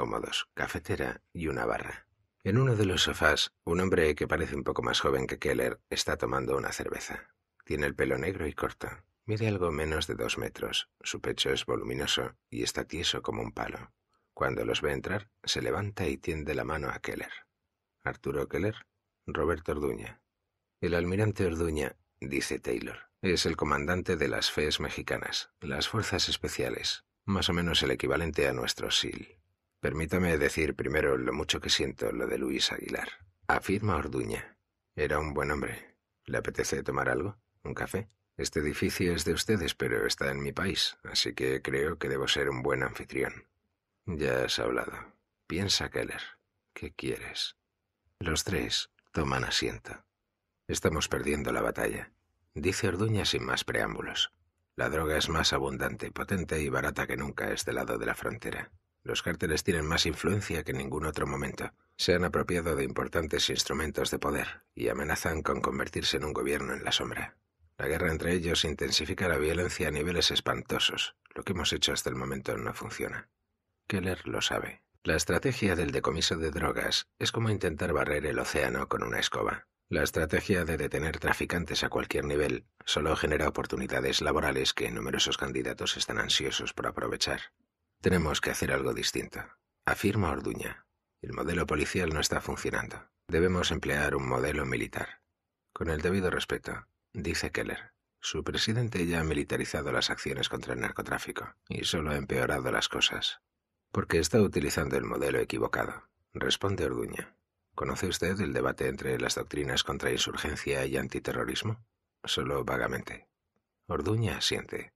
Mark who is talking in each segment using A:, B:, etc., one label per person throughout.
A: cómodos, cafetera y una barra. En uno de los sofás, un hombre que parece un poco más joven que Keller está tomando una cerveza. Tiene el pelo negro y corto. Mide algo menos de dos metros. Su pecho es voluminoso y está tieso como un palo. Cuando los ve entrar, se levanta y tiende la mano a Keller. Arturo Keller, Roberto Orduña. El almirante Orduña, dice Taylor, es el comandante de las FES mexicanas, las Fuerzas Especiales, más o menos el equivalente a nuestro SIL. Permítame decir primero lo mucho que siento lo de Luis Aguilar. Afirma Orduña. Era un buen hombre. ¿Le apetece tomar algo? ¿Un café? Este edificio es de ustedes, pero está en mi país, así que creo que debo ser un buen anfitrión. Ya has hablado. Piensa, Keller. ¿Qué quieres? Los tres toman asiento. Estamos perdiendo la batalla, dice Orduña sin más preámbulos. La droga es más abundante, potente y barata que nunca este lado de la frontera. Los cárteles tienen más influencia que en ningún otro momento. Se han apropiado de importantes instrumentos de poder y amenazan con convertirse en un gobierno en la sombra. La guerra entre ellos intensifica la violencia a niveles espantosos. Lo que hemos hecho hasta el momento no funciona. Keller lo sabe. La estrategia del decomiso de drogas es como intentar barrer el océano con una escoba. La estrategia de detener traficantes a cualquier nivel solo genera oportunidades laborales que numerosos candidatos están ansiosos por aprovechar. Tenemos que hacer algo distinto, afirma Orduña. El modelo policial no está funcionando. Debemos emplear un modelo militar. Con el debido respeto, dice Keller. Su presidente ya ha militarizado las acciones contra el narcotráfico y solo ha empeorado las cosas. Porque está utilizando el modelo equivocado, responde Orduña. ¿Conoce usted el debate entre las doctrinas contra insurgencia y antiterrorismo? Solo vagamente. Orduña siente.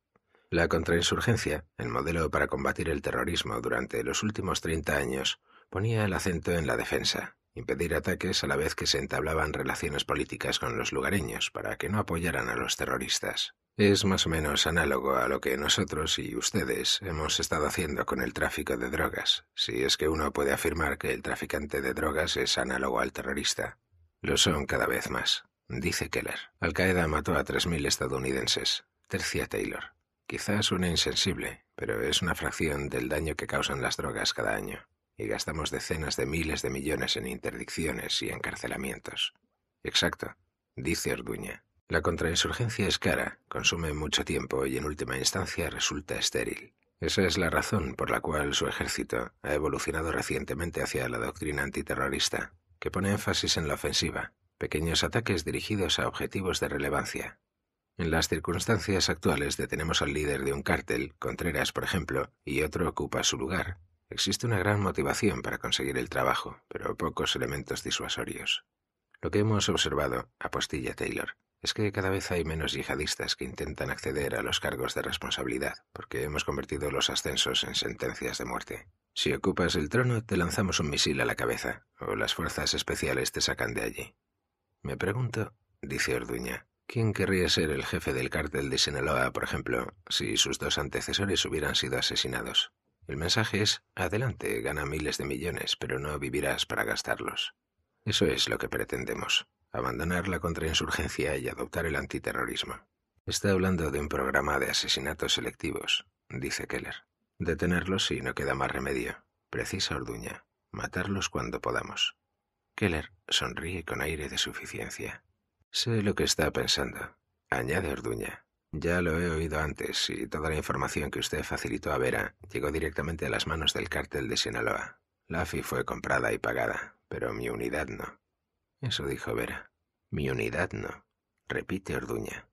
A: La contrainsurgencia, el modelo para combatir el terrorismo durante los últimos 30 años, ponía el acento en la defensa, impedir ataques a la vez que se entablaban relaciones políticas con los lugareños para que no apoyaran a los terroristas. Es más o menos análogo a lo que nosotros y ustedes hemos estado haciendo con el tráfico de drogas, si es que uno puede afirmar que el traficante de drogas es análogo al terrorista. Lo son cada vez más, dice Keller. Al Qaeda mató a 3.000 estadounidenses, tercia Taylor. Quizás una insensible, pero es una fracción del daño que causan las drogas cada año, y gastamos decenas de miles de millones en interdicciones y encarcelamientos. Exacto, dice Orduña. La contrainsurgencia es cara, consume mucho tiempo y en última instancia resulta estéril. Esa es la razón por la cual su ejército ha evolucionado recientemente hacia la doctrina antiterrorista, que pone énfasis en la ofensiva, pequeños ataques dirigidos a objetivos de relevancia, en las circunstancias actuales detenemos al líder de un cártel, Contreras por ejemplo, y otro ocupa su lugar. Existe una gran motivación para conseguir el trabajo, pero pocos elementos disuasorios. Lo que hemos observado, apostilla Taylor, es que cada vez hay menos yihadistas que intentan acceder a los cargos de responsabilidad, porque hemos convertido los ascensos en sentencias de muerte. Si ocupas el trono, te lanzamos un misil a la cabeza, o las fuerzas especiales te sacan de allí. Me pregunto, dice Orduña, ¿Quién querría ser el jefe del cártel de Sinaloa, por ejemplo, si sus dos antecesores hubieran sido asesinados? El mensaje es, adelante, gana miles de millones, pero no vivirás para gastarlos. Eso es lo que pretendemos, abandonar la contrainsurgencia y adoptar el antiterrorismo. Está hablando de un programa de asesinatos selectivos, dice Keller. Detenerlos si no queda más remedio, precisa Orduña, matarlos cuando podamos. Keller sonríe con aire de suficiencia. Sé lo que está pensando, añade Orduña. Ya lo he oído antes y toda la información que usted facilitó a Vera llegó directamente a las manos del cártel de Sinaloa. La fi fue comprada y pagada, pero mi unidad no. Eso dijo Vera. Mi unidad no, repite Orduña.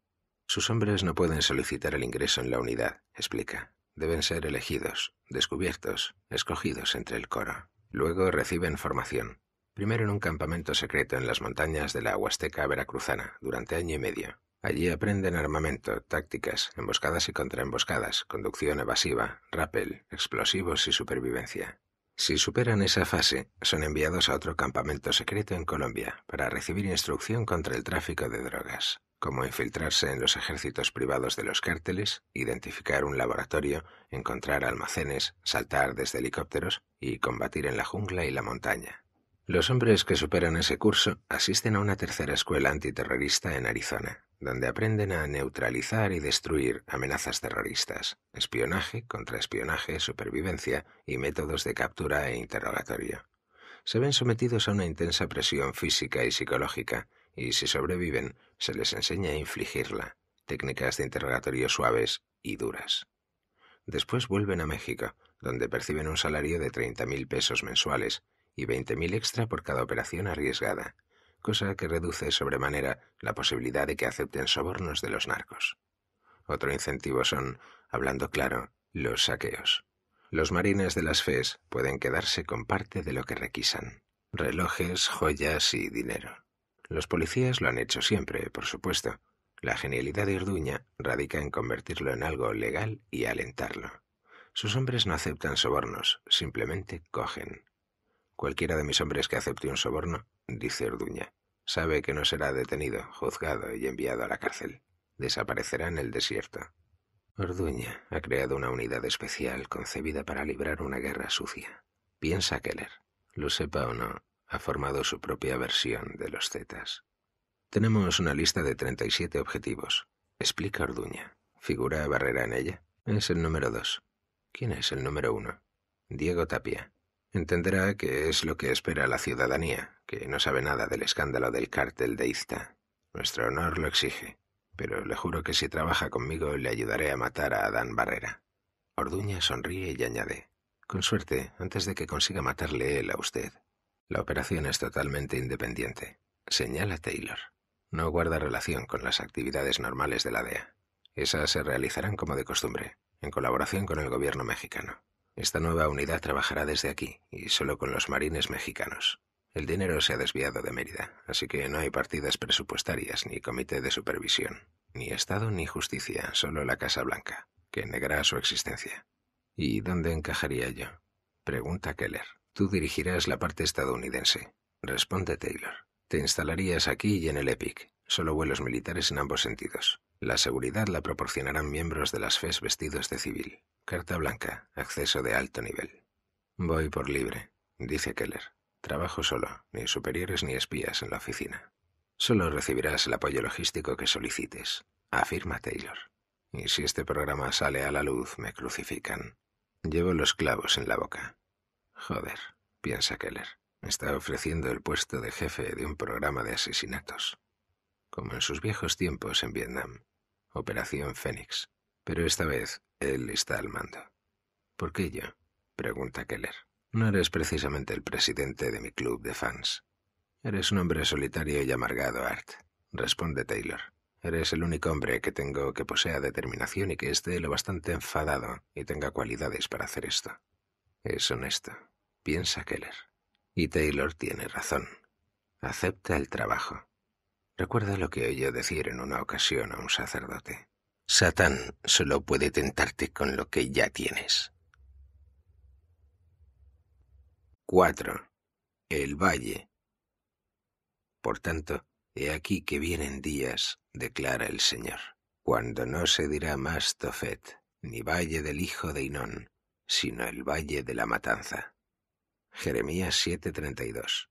A: Sus hombres no pueden solicitar el ingreso en la unidad, explica. Deben ser elegidos, descubiertos, escogidos entre el coro. Luego reciben formación, primero en un campamento secreto en las montañas de la Huasteca veracruzana durante año y medio. Allí aprenden armamento, tácticas, emboscadas y contraemboscadas, conducción evasiva, rappel, explosivos y supervivencia. Si superan esa fase, son enviados a otro campamento secreto en Colombia para recibir instrucción contra el tráfico de drogas, como infiltrarse en los ejércitos privados de los cárteles, identificar un laboratorio, encontrar almacenes, saltar desde helicópteros y combatir en la jungla y la montaña. Los hombres que superan ese curso asisten a una tercera escuela antiterrorista en Arizona, donde aprenden a neutralizar y destruir amenazas terroristas, espionaje, contraespionaje, supervivencia y métodos de captura e interrogatorio. Se ven sometidos a una intensa presión física y psicológica, y si sobreviven, se les enseña a infligirla, técnicas de interrogatorio suaves y duras. Después vuelven a México, donde perciben un salario de 30.000 pesos mensuales y 20.000 extra por cada operación arriesgada, cosa que reduce sobremanera la posibilidad de que acepten sobornos de los narcos. Otro incentivo son, hablando claro, los saqueos. Los marines de las FES pueden quedarse con parte de lo que requisan. Relojes, joyas y dinero. Los policías lo han hecho siempre, por supuesto. La genialidad de Orduña radica en convertirlo en algo legal y alentarlo. Sus hombres no aceptan sobornos, simplemente cogen. Cualquiera de mis hombres que acepte un soborno, dice Orduña, sabe que no será detenido, juzgado y enviado a la cárcel. Desaparecerá en el desierto. Orduña ha creado una unidad especial concebida para librar una guerra sucia. Piensa Keller, lo sepa o no, ha formado su propia versión de los Zetas. Tenemos una lista de 37 objetivos, explica Orduña. ¿Figura Barrera en ella? Es el número dos. ¿Quién es el número uno? Diego Tapia, entenderá que es lo que espera la ciudadanía, que no sabe nada del escándalo del cártel de Izta. Nuestro honor lo exige, pero le juro que si trabaja conmigo le ayudaré a matar a Adán Barrera. Orduña sonríe y añade, con suerte, antes de que consiga matarle él a usted. La operación es totalmente independiente, señala Taylor. No guarda relación con las actividades normales de la DEA. Esas se realizarán como de costumbre, en colaboración con el gobierno mexicano. Esta nueva unidad trabajará desde aquí y solo con los marines mexicanos. El dinero se ha desviado de Mérida, así que no hay partidas presupuestarias, ni comité de supervisión, ni Estado ni justicia, solo la Casa Blanca, que negará su existencia. ¿Y dónde encajaría yo? Pregunta Keller. Tú dirigirás la parte estadounidense. Responde Taylor. Te instalarías aquí y en el EPIC. Solo vuelos militares en ambos sentidos. La seguridad la proporcionarán miembros de las FES vestidos de civil. Carta blanca, acceso de alto nivel. Voy por libre, dice Keller. Trabajo solo, ni superiores ni espías en la oficina. Solo recibirás el apoyo logístico que solicites, afirma Taylor. Y si este programa sale a la luz, me crucifican. Llevo los clavos en la boca. Joder, piensa Keller. Me está ofreciendo el puesto de jefe de un programa de asesinatos. Como en sus viejos tiempos en Vietnam. Operación Fénix. Pero esta vez él está al mando. ¿Por qué yo? pregunta Keller. No eres precisamente el presidente de mi club de fans. Eres un hombre solitario y amargado, Art, responde Taylor. Eres el único hombre que tengo que posea determinación y que esté lo bastante enfadado y tenga cualidades para hacer esto. Es honesto, piensa Keller. Y Taylor tiene razón. Acepta el trabajo. Recuerda lo que oyó decir en una ocasión a un sacerdote. Satán solo puede tentarte con lo que ya tienes. 4. El valle. Por tanto, he aquí que vienen días, declara el Señor, cuando no se dirá más Tofet, ni valle del hijo de Inón, sino el valle de la matanza. Jeremías 7:32.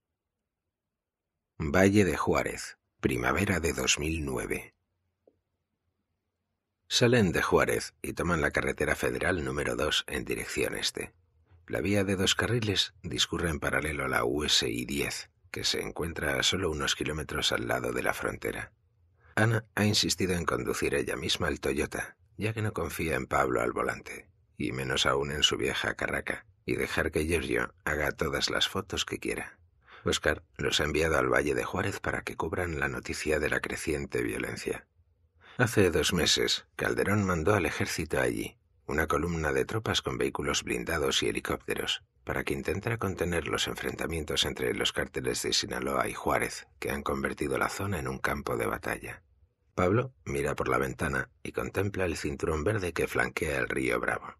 A: Valle de Juárez, Primavera de 2009. Salen de Juárez y toman la carretera federal número 2 en dirección este. La vía de dos carriles discurre en paralelo a la USI 10, que se encuentra a solo unos kilómetros al lado de la frontera. Ana ha insistido en conducir ella misma el Toyota, ya que no confía en Pablo al volante, y menos aún en su vieja carraca, y dejar que Giorgio haga todas las fotos que quiera. Oscar los ha enviado al Valle de Juárez para que cubran la noticia de la creciente violencia. Hace dos meses, Calderón mandó al ejército allí, una columna de tropas con vehículos blindados y helicópteros, para que intentara contener los enfrentamientos entre los cárteles de Sinaloa y Juárez, que han convertido la zona en un campo de batalla. Pablo mira por la ventana y contempla el cinturón verde que flanquea el río Bravo.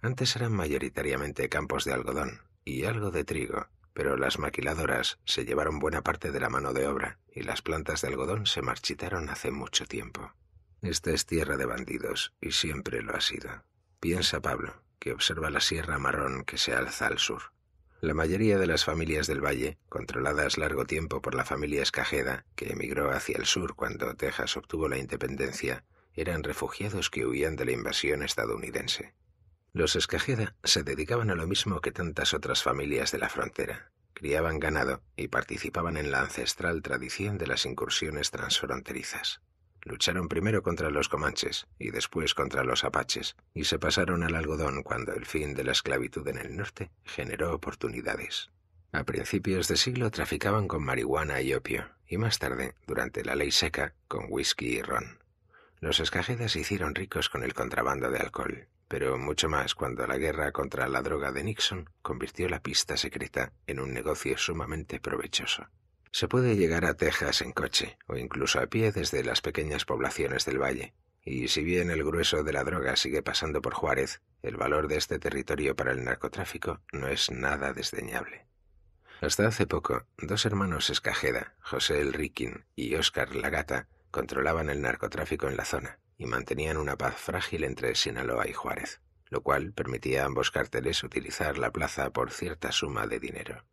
A: Antes eran mayoritariamente campos de algodón y algo de trigo, pero las maquiladoras se llevaron buena parte de la mano de obra y las plantas de algodón se marchitaron hace mucho tiempo. Esta es tierra de bandidos y siempre lo ha sido. Piensa Pablo, que observa la sierra marrón que se alza al sur. La mayoría de las familias del valle, controladas largo tiempo por la familia Escajeda, que emigró hacia el sur cuando Texas obtuvo la independencia, eran refugiados que huían de la invasión estadounidense. Los Escajeda se dedicaban a lo mismo que tantas otras familias de la frontera. Criaban ganado y participaban en la ancestral tradición de las incursiones transfronterizas. Lucharon primero contra los comanches y después contra los apaches, y se pasaron al algodón cuando el fin de la esclavitud en el norte generó oportunidades. A principios de siglo traficaban con marihuana y opio, y más tarde, durante la ley seca, con whisky y ron. Los escajedas se hicieron ricos con el contrabando de alcohol, pero mucho más cuando la guerra contra la droga de Nixon convirtió la pista secreta en un negocio sumamente provechoso. Se puede llegar a Texas en coche o incluso a pie desde las pequeñas poblaciones del valle, y si bien el grueso de la droga sigue pasando por Juárez, el valor de este territorio para el narcotráfico no es nada desdeñable. Hasta hace poco, dos hermanos Escajeda, José el Riquín y Óscar Lagata, controlaban el narcotráfico en la zona y mantenían una paz frágil entre Sinaloa y Juárez, lo cual permitía a ambos cárteles utilizar la plaza por cierta suma de dinero.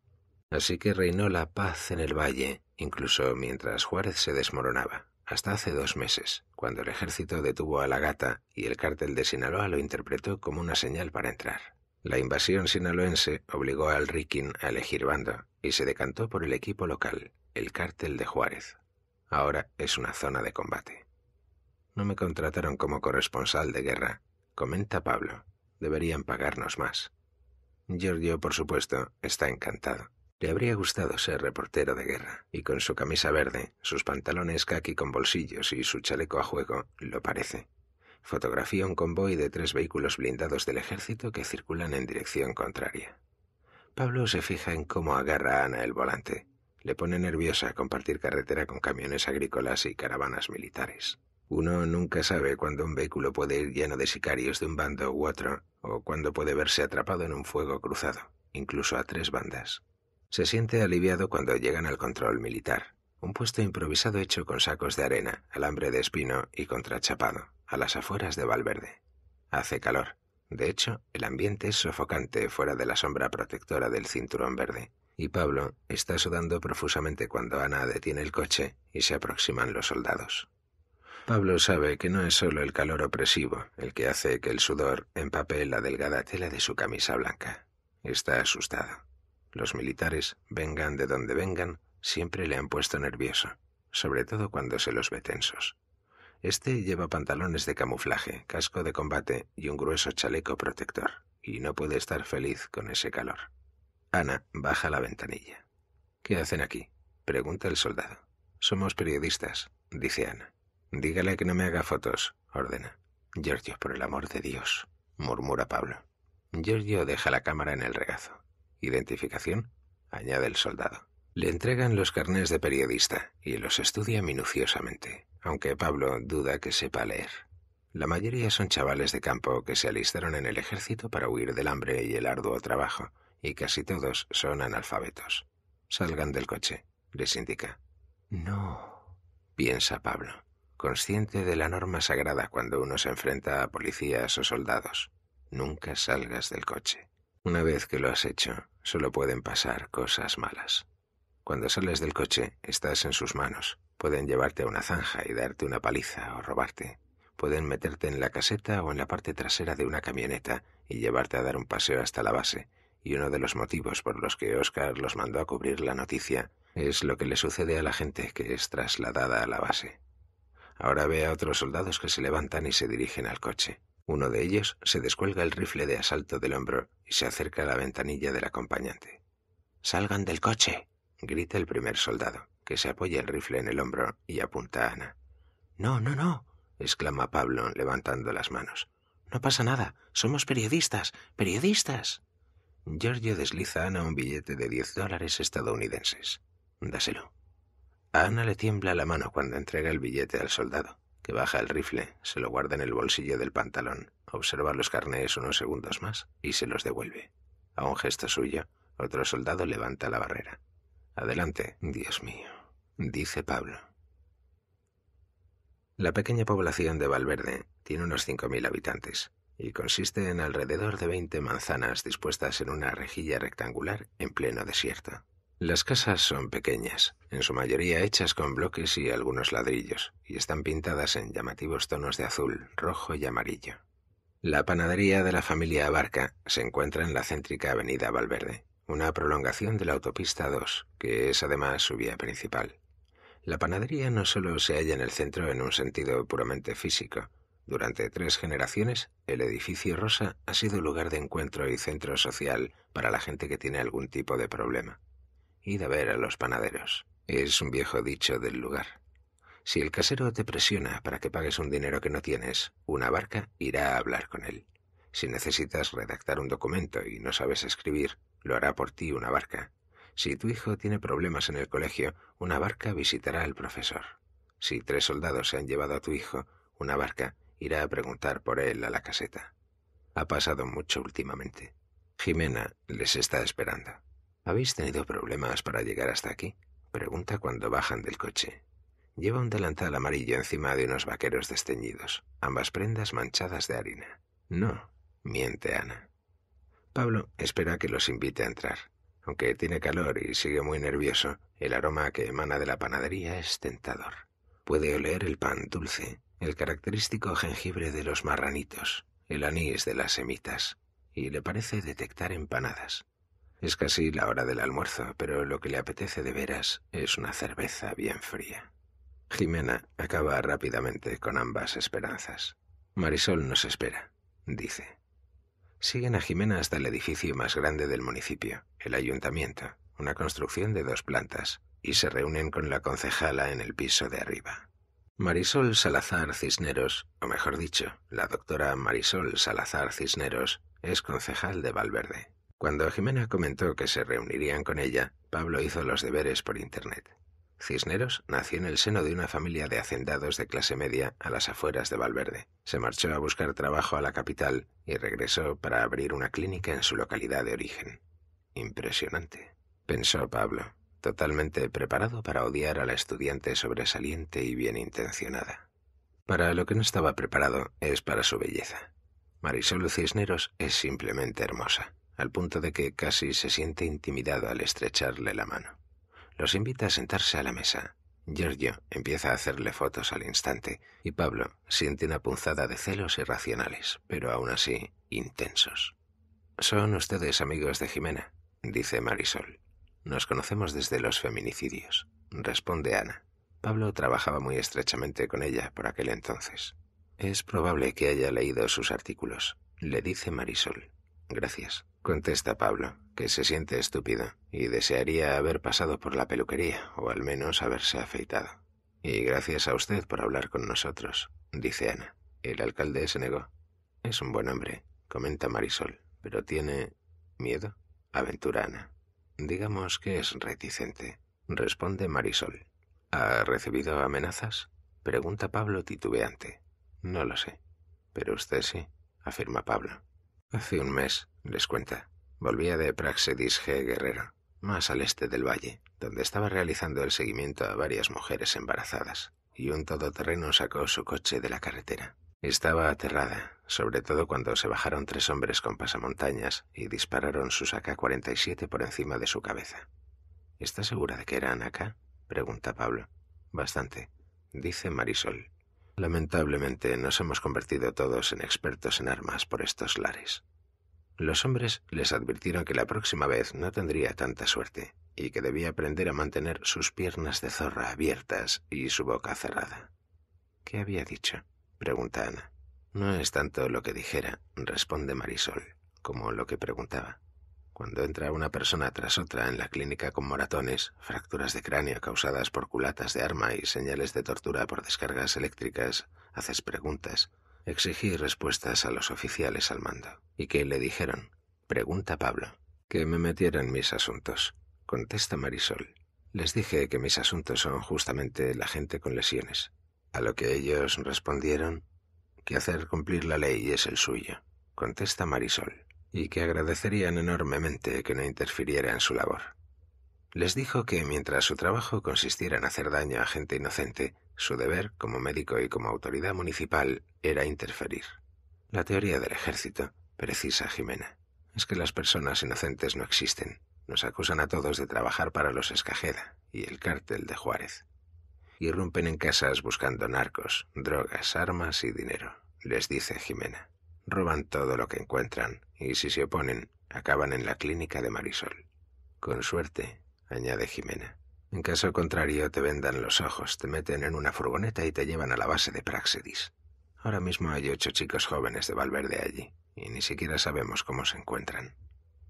A: Así que reinó la paz en el valle, incluso mientras Juárez se desmoronaba, hasta hace dos meses, cuando el ejército detuvo a la gata y el cártel de Sinaloa lo interpretó como una señal para entrar. La invasión sinaloense obligó al Rikin a elegir bando y se decantó por el equipo local, el cártel de Juárez. Ahora es una zona de combate me contrataron como corresponsal de guerra, comenta Pablo. Deberían pagarnos más. Giorgio, por supuesto, está encantado. Le habría gustado ser reportero de guerra, y con su camisa verde, sus pantalones khaki con bolsillos y su chaleco a juego, lo parece. Fotografía un convoy de tres vehículos blindados del ejército que circulan en dirección contraria. Pablo se fija en cómo agarra a Ana el volante. Le pone nerviosa compartir carretera con camiones agrícolas y caravanas militares. Uno nunca sabe cuándo un vehículo puede ir lleno de sicarios de un bando u otro, o cuándo puede verse atrapado en un fuego cruzado, incluso a tres bandas. Se siente aliviado cuando llegan al control militar, un puesto improvisado hecho con sacos de arena, alambre de espino y contrachapado, a las afueras de Valverde. Hace calor. De hecho, el ambiente es sofocante fuera de la sombra protectora del cinturón verde, y Pablo está sudando profusamente cuando Ana detiene el coche y se aproximan los soldados. Pablo sabe que no es solo el calor opresivo el que hace que el sudor empape la delgada tela de su camisa blanca. Está asustado. Los militares, vengan de donde vengan, siempre le han puesto nervioso, sobre todo cuando se los ve tensos. Este lleva pantalones de camuflaje, casco de combate y un grueso chaleco protector, y no puede estar feliz con ese calor. Ana baja la ventanilla. ¿Qué hacen aquí? pregunta el soldado. Somos periodistas, dice Ana. Dígale que no me haga fotos, ordena. Giorgio, por el amor de Dios, murmura Pablo. Giorgio deja la cámara en el regazo. ¿Identificación? añade el soldado. Le entregan los carnés de periodista y los estudia minuciosamente, aunque Pablo duda que sepa leer. La mayoría son chavales de campo que se alistaron en el ejército para huir del hambre y el arduo trabajo, y casi todos son analfabetos. Salgan del coche, les indica. No, piensa Pablo consciente de la norma sagrada cuando uno se enfrenta a policías o soldados. Nunca salgas del coche. Una vez que lo has hecho, solo pueden pasar cosas malas. Cuando sales del coche, estás en sus manos. Pueden llevarte a una zanja y darte una paliza o robarte. Pueden meterte en la caseta o en la parte trasera de una camioneta y llevarte a dar un paseo hasta la base. Y uno de los motivos por los que Oscar los mandó a cubrir la noticia es lo que le sucede a la gente que es trasladada a la base. Ahora ve a otros soldados que se levantan y se dirigen al coche. Uno de ellos se descuelga el rifle de asalto del hombro y se acerca a la ventanilla del acompañante. Salgan del coche, grita el primer soldado, que se apoya el rifle en el hombro y apunta a Ana. No, no, no, exclama Pablo, levantando las manos. No pasa nada, somos periodistas, periodistas. Giorgio desliza a Ana un billete de diez dólares estadounidenses. Dáselo. A Ana le tiembla la mano cuando entrega el billete al soldado, que baja el rifle, se lo guarda en el bolsillo del pantalón, observa los carnés unos segundos más y se los devuelve. A un gesto suyo, otro soldado levanta la barrera. Adelante, Dios mío, dice Pablo. La pequeña población de Valverde tiene unos mil habitantes y consiste en alrededor de veinte manzanas dispuestas en una rejilla rectangular en pleno desierto. Las casas son pequeñas, en su mayoría hechas con bloques y algunos ladrillos, y están pintadas en llamativos tonos de azul, rojo y amarillo. La panadería de la familia Abarca se encuentra en la céntrica avenida Valverde, una prolongación de la autopista 2, que es además su vía principal. La panadería no solo se halla en el centro en un sentido puramente físico. Durante tres generaciones, el edificio Rosa ha sido lugar de encuentro y centro social para la gente que tiene algún tipo de problema. «Ida a ver a los panaderos. Es un viejo dicho del lugar. Si el casero te presiona para que pagues un dinero que no tienes, una barca irá a hablar con él. Si necesitas redactar un documento y no sabes escribir, lo hará por ti una barca. Si tu hijo tiene problemas en el colegio, una barca visitará al profesor. Si tres soldados se han llevado a tu hijo, una barca irá a preguntar por él a la caseta. Ha pasado mucho últimamente. Jimena les está esperando. ¿Habéis tenido problemas para llegar hasta aquí? Pregunta cuando bajan del coche. Lleva un delantal amarillo encima de unos vaqueros desteñidos, ambas prendas manchadas de harina. No, miente Ana. Pablo espera que los invite a entrar. Aunque tiene calor y sigue muy nervioso, el aroma que emana de la panadería es tentador. Puede oler el pan dulce, el característico jengibre de los marranitos, el anís de las semitas, y le parece detectar empanadas. Es casi la hora del almuerzo, pero lo que le apetece de veras es una cerveza bien fría. Jimena acaba rápidamente con ambas esperanzas. Marisol nos espera, dice. Siguen a Jimena hasta el edificio más grande del municipio, el ayuntamiento, una construcción de dos plantas, y se reúnen con la concejala en el piso de arriba. Marisol Salazar Cisneros, o mejor dicho, la doctora Marisol Salazar Cisneros, es concejal de Valverde, cuando Jimena comentó que se reunirían con ella, Pablo hizo los deberes por Internet. Cisneros nació en el seno de una familia de hacendados de clase media a las afueras de Valverde. Se marchó a buscar trabajo a la capital y regresó para abrir una clínica en su localidad de origen. Impresionante, pensó Pablo, totalmente preparado para odiar a la estudiante sobresaliente y bien intencionada. Para lo que no estaba preparado es para su belleza. Marisol Cisneros es simplemente hermosa al punto de que casi se siente intimidado al estrecharle la mano. Los invita a sentarse a la mesa. Giorgio empieza a hacerle fotos al instante y Pablo siente una punzada de celos irracionales, pero aún así intensos. Son ustedes amigos de Jimena, dice Marisol. Nos conocemos desde los feminicidios, responde Ana. Pablo trabajaba muy estrechamente con ella por aquel entonces. Es probable que haya leído sus artículos, le dice Marisol. Gracias contesta Pablo, que se siente estúpido y desearía haber pasado por la peluquería o al menos haberse afeitado. Y gracias a usted por hablar con nosotros, dice Ana. El alcalde se negó. Es un buen hombre, comenta Marisol, pero tiene miedo. Aventura Ana. Digamos que es reticente, responde Marisol. ¿Ha recibido amenazas? Pregunta Pablo titubeante. No lo sé. Pero usted sí, afirma Pablo. Hace un mes, les cuenta, volvía de Praxedis G. Guerrero, más al este del valle, donde estaba realizando el seguimiento a varias mujeres embarazadas, y un todoterreno sacó su coche de la carretera. Estaba aterrada, sobre todo cuando se bajaron tres hombres con pasamontañas y dispararon sus AK-47 por encima de su cabeza. —¿Estás segura de que eran acá? pregunta Pablo. Bastante, dice Marisol. Lamentablemente nos hemos convertido todos en expertos en armas por estos lares. Los hombres les advirtieron que la próxima vez no tendría tanta suerte y que debía aprender a mantener sus piernas de zorra abiertas y su boca cerrada. ¿Qué había dicho? pregunta Ana. No es tanto lo que dijera, responde Marisol, como lo que preguntaba cuando entra una persona tras otra en la clínica con moratones, fracturas de cráneo causadas por culatas de arma y señales de tortura por descargas eléctricas, haces preguntas. Exigí respuestas a los oficiales al mando. ¿Y qué le dijeron? Pregunta Pablo. Que me metiera en mis asuntos. Contesta Marisol. Les dije que mis asuntos son justamente la gente con lesiones. A lo que ellos respondieron que hacer cumplir la ley es el suyo. Contesta Marisol y que agradecerían enormemente que no interfiriera en su labor. Les dijo que mientras su trabajo consistiera en hacer daño a gente inocente, su deber como médico y como autoridad municipal era interferir. La teoría del ejército, precisa Jimena, es que las personas inocentes no existen. Nos acusan a todos de trabajar para los Escajeda y el cártel de Juárez. Irrumpen en casas buscando narcos, drogas, armas y dinero, les dice Jimena roban todo lo que encuentran y si se oponen, acaban en la clínica de Marisol. Con suerte, añade Jimena. En caso contrario, te vendan los ojos, te meten en una furgoneta y te llevan a la base de Praxedis. Ahora mismo hay ocho chicos jóvenes de Valverde allí, y ni siquiera sabemos cómo se encuentran.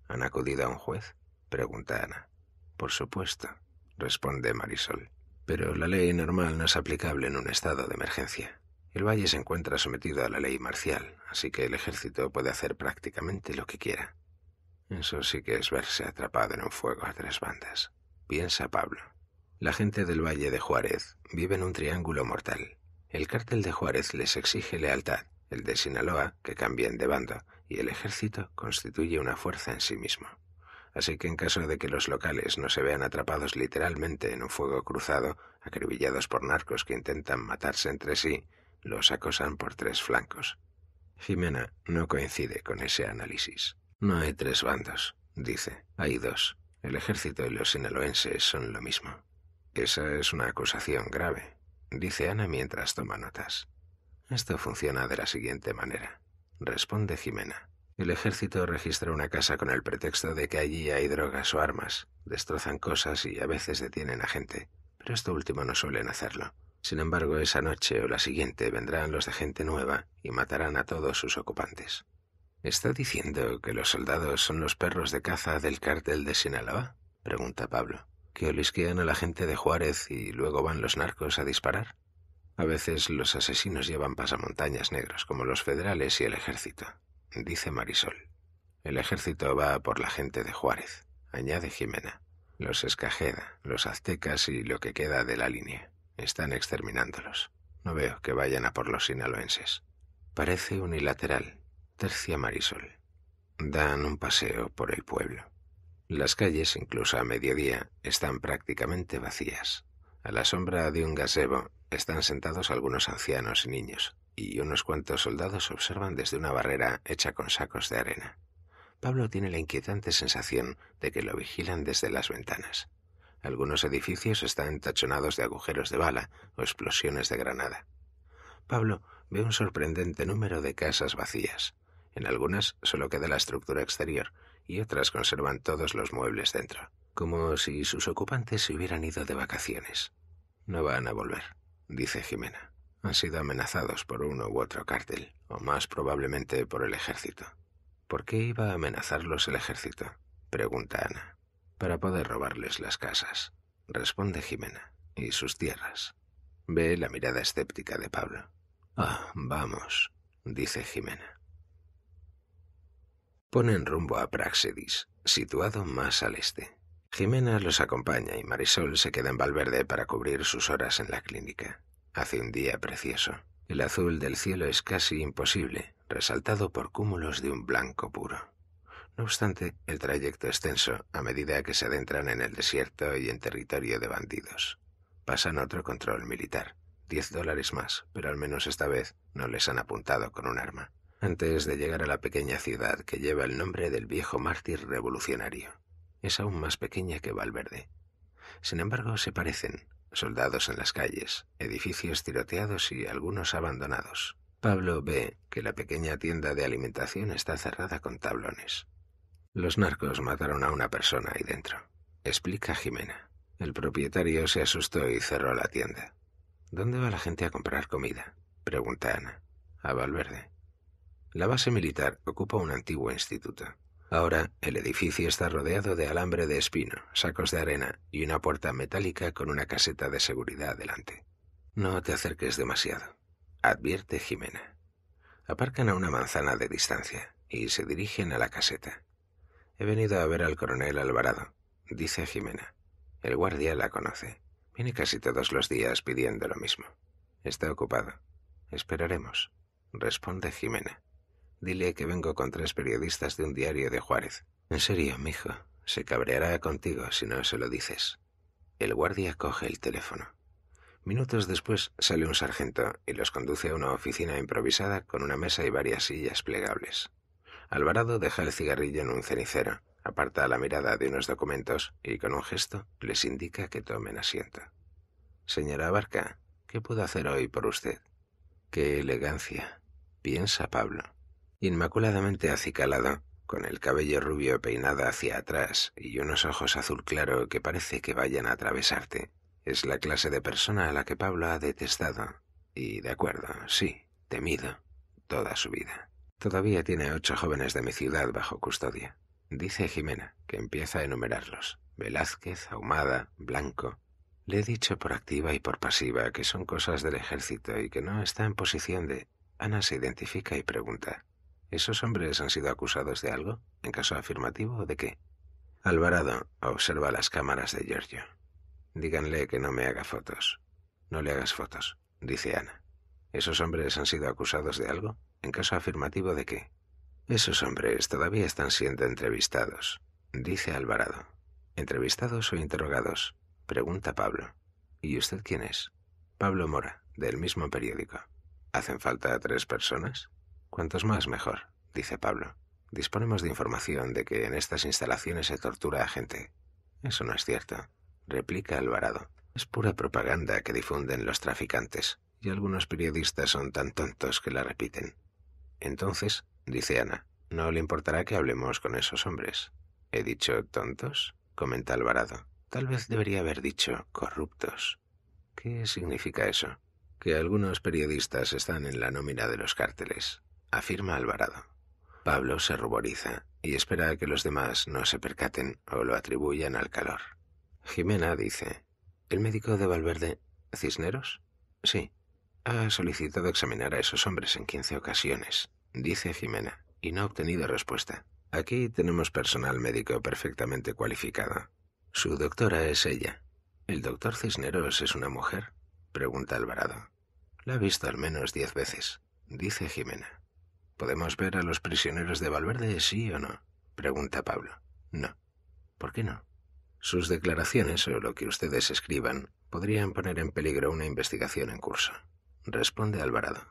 A: ¿Han acudido a un juez? pregunta Ana. Por supuesto, responde Marisol. Pero la ley normal no es aplicable en un estado de emergencia. El valle se encuentra sometido a la ley marcial, así que el ejército puede hacer prácticamente lo que quiera. Eso sí que es verse atrapado en un fuego a tres bandas, piensa Pablo. La gente del Valle de Juárez vive en un triángulo mortal. El cártel de Juárez les exige lealtad, el de Sinaloa que cambien de bando, y el ejército constituye una fuerza en sí mismo. Así que en caso de que los locales no se vean atrapados literalmente en un fuego cruzado, acribillados por narcos que intentan matarse entre sí, los acosan por tres flancos. Jimena no coincide con ese análisis. No hay tres bandos, dice. Hay dos. El ejército y los sinaloenses son lo mismo. Esa es una acusación grave, dice Ana mientras toma notas. Esto funciona de la siguiente manera, responde Jimena. El ejército registra una casa con el pretexto de que allí hay drogas o armas, destrozan cosas y a veces detienen a gente, pero esto último no suelen hacerlo. Sin embargo, esa noche o la siguiente vendrán los de gente nueva y matarán a todos sus ocupantes. ¿Está diciendo que los soldados son los perros de caza del cártel de Sinaloa? pregunta Pablo. ¿Que olisquean a la gente de Juárez y luego van los narcos a disparar? A veces los asesinos llevan pasamontañas negros, como los federales y el ejército, dice Marisol. El ejército va por la gente de Juárez, añade Jimena. Los escajeda, los aztecas y lo que queda de la línea. Están exterminándolos. No veo que vayan a por los sinaloenses. Parece unilateral, tercia Marisol. Dan un paseo por el pueblo. Las calles, incluso a mediodía, están prácticamente vacías. A la sombra de un gazebo están sentados algunos ancianos y niños, y unos cuantos soldados observan desde una barrera hecha con sacos de arena. Pablo tiene la inquietante sensación de que lo vigilan desde las ventanas. Algunos edificios están tachonados de agujeros de bala o explosiones de granada. Pablo ve un sorprendente número de casas vacías. En algunas solo queda la estructura exterior y otras conservan todos los muebles dentro, como si sus ocupantes se hubieran ido de vacaciones. No van a volver, dice Jimena. Han sido amenazados por uno u otro cártel, o más probablemente por el ejército. ¿Por qué iba a amenazarlos el ejército? pregunta Ana para poder robarles las casas, responde Jimena, y sus tierras. Ve la mirada escéptica de Pablo. Ah, vamos, dice Jimena. Ponen rumbo a Praxedis, situado más al este. Jimena los acompaña y Marisol se queda en Valverde para cubrir sus horas en la clínica. Hace un día precioso. El azul del cielo es casi imposible, resaltado por cúmulos de un blanco puro. No obstante, el trayecto es tenso a medida que se adentran en el desierto y en territorio de bandidos. Pasan otro control militar. Diez dólares más, pero al menos esta vez no les han apuntado con un arma. Antes de llegar a la pequeña ciudad que lleva el nombre del viejo mártir revolucionario. Es aún más pequeña que Valverde. Sin embargo, se parecen. Soldados en las calles, edificios tiroteados y algunos abandonados. Pablo ve que la pequeña tienda de alimentación está cerrada con tablones. Los narcos mataron a una persona ahí dentro, explica Jimena. El propietario se asustó y cerró la tienda. ¿Dónde va la gente a comprar comida? pregunta Ana. A Valverde. La base militar ocupa un antiguo instituto. Ahora el edificio está rodeado de alambre de espino, sacos de arena y una puerta metálica con una caseta de seguridad adelante. No te acerques demasiado, advierte Jimena. Aparcan a una manzana de distancia y se dirigen a la caseta. He venido a ver al coronel Alvarado, dice Jimena. El guardia la conoce. Viene casi todos los días pidiendo lo mismo. Está ocupado. Esperaremos, responde Jimena. Dile que vengo con tres periodistas de un diario de Juárez. En serio, mijo, se cabreará contigo si no se lo dices. El guardia coge el teléfono. Minutos después sale un sargento y los conduce a una oficina improvisada con una mesa y varias sillas plegables. Alvarado deja el cigarrillo en un cenicero, aparta la mirada de unos documentos y con un gesto les indica que tomen asiento. Señora Barca, ¿qué puedo hacer hoy por usted? Qué elegancia, piensa Pablo. Inmaculadamente acicalado, con el cabello rubio peinado hacia atrás y unos ojos azul claro que parece que vayan a atravesarte. Es la clase de persona a la que Pablo ha detestado. Y de acuerdo, sí, temido, toda su vida. Todavía tiene ocho jóvenes de mi ciudad bajo custodia. Dice Jimena, que empieza a enumerarlos. Velázquez, Ahumada, Blanco. Le he dicho por activa y por pasiva que son cosas del ejército y que no está en posición de... Ana se identifica y pregunta. ¿Esos hombres han sido acusados de algo? En caso afirmativo, ¿o de qué? Alvarado observa las cámaras de Giorgio. Díganle que no me haga fotos. No le hagas fotos, dice Ana. ¿Esos hombres han sido acusados de algo? En caso afirmativo de que esos hombres todavía están siendo entrevistados, dice Alvarado. ¿Entrevistados o interrogados? Pregunta Pablo. ¿Y usted quién es? Pablo Mora, del mismo periódico. ¿Hacen falta tres personas? Cuantos más mejor, dice Pablo. Disponemos de información de que en estas instalaciones se tortura a gente. Eso no es cierto, replica Alvarado. Es pura propaganda que difunden los traficantes, y algunos periodistas son tan tontos que la repiten. Entonces, dice Ana, no le importará que hablemos con esos hombres. ¿He dicho tontos? comenta Alvarado. Tal vez debería haber dicho corruptos. ¿Qué significa eso? Que algunos periodistas están en la nómina de los cárteles, afirma Alvarado. Pablo se ruboriza y espera a que los demás no se percaten o lo atribuyan al calor. Jimena dice, ¿El médico de Valverde Cisneros? Sí, ha solicitado examinar a esos hombres en quince ocasiones, dice Jimena, y no ha obtenido respuesta. Aquí tenemos personal médico perfectamente cualificado. Su doctora es ella. ¿El doctor Cisneros es una mujer? pregunta Alvarado. La ha visto al menos diez veces, dice Jimena. ¿Podemos ver a los prisioneros de Valverde, sí o no? pregunta Pablo. No. ¿Por qué no? Sus declaraciones o lo que ustedes escriban podrían poner en peligro una investigación en curso responde Alvarado.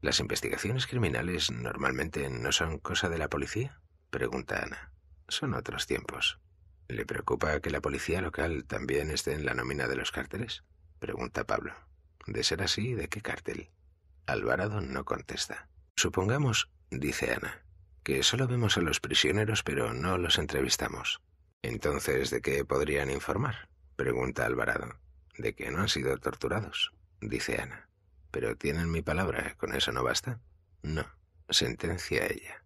A: ¿Las investigaciones criminales normalmente no son cosa de la policía? pregunta Ana. Son otros tiempos. ¿Le preocupa que la policía local también esté en la nómina de los cárteles? pregunta Pablo. De ser así, ¿de qué cártel? Alvarado no contesta. Supongamos, dice Ana, que solo vemos a los prisioneros pero no los entrevistamos. Entonces, ¿de qué podrían informar? pregunta Alvarado. De que no han sido torturados, dice Ana. Pero tienen mi palabra, con eso no basta. No, sentencia ella.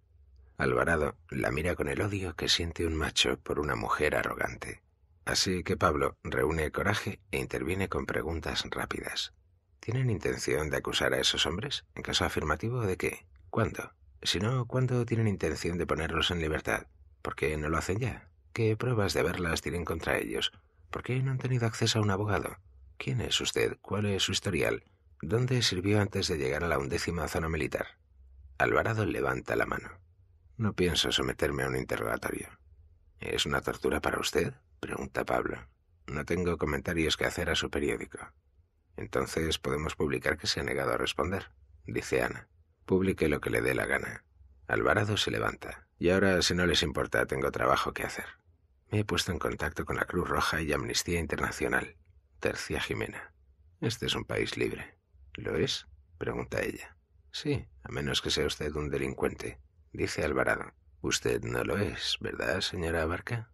A: Alvarado la mira con el odio que siente un macho por una mujer arrogante. Así que Pablo reúne coraje e interviene con preguntas rápidas. ¿Tienen intención de acusar a esos hombres? En caso afirmativo, ¿de qué? ¿Cuándo? Si no, ¿cuándo tienen intención de ponerlos en libertad? ¿Por qué no lo hacen ya? ¿Qué pruebas de verlas tienen contra ellos? ¿Por qué no han tenido acceso a un abogado? ¿Quién es usted? ¿Cuál es su historial? ¿Dónde sirvió antes de llegar a la undécima zona militar? Alvarado levanta la mano. No pienso someterme a un interrogatorio. ¿Es una tortura para usted? pregunta Pablo. No tengo comentarios que hacer a su periódico. Entonces podemos publicar que se ha negado a responder, dice Ana. Publique lo que le dé la gana. Alvarado se levanta. Y ahora, si no les importa, tengo trabajo que hacer. Me he puesto en contacto con la Cruz Roja y Amnistía Internacional. Tercia Jimena. Este es un país libre. ¿Lo es? pregunta ella. Sí, a menos que sea usted un delincuente, dice Alvarado. Usted no lo es, ¿verdad, señora Barca?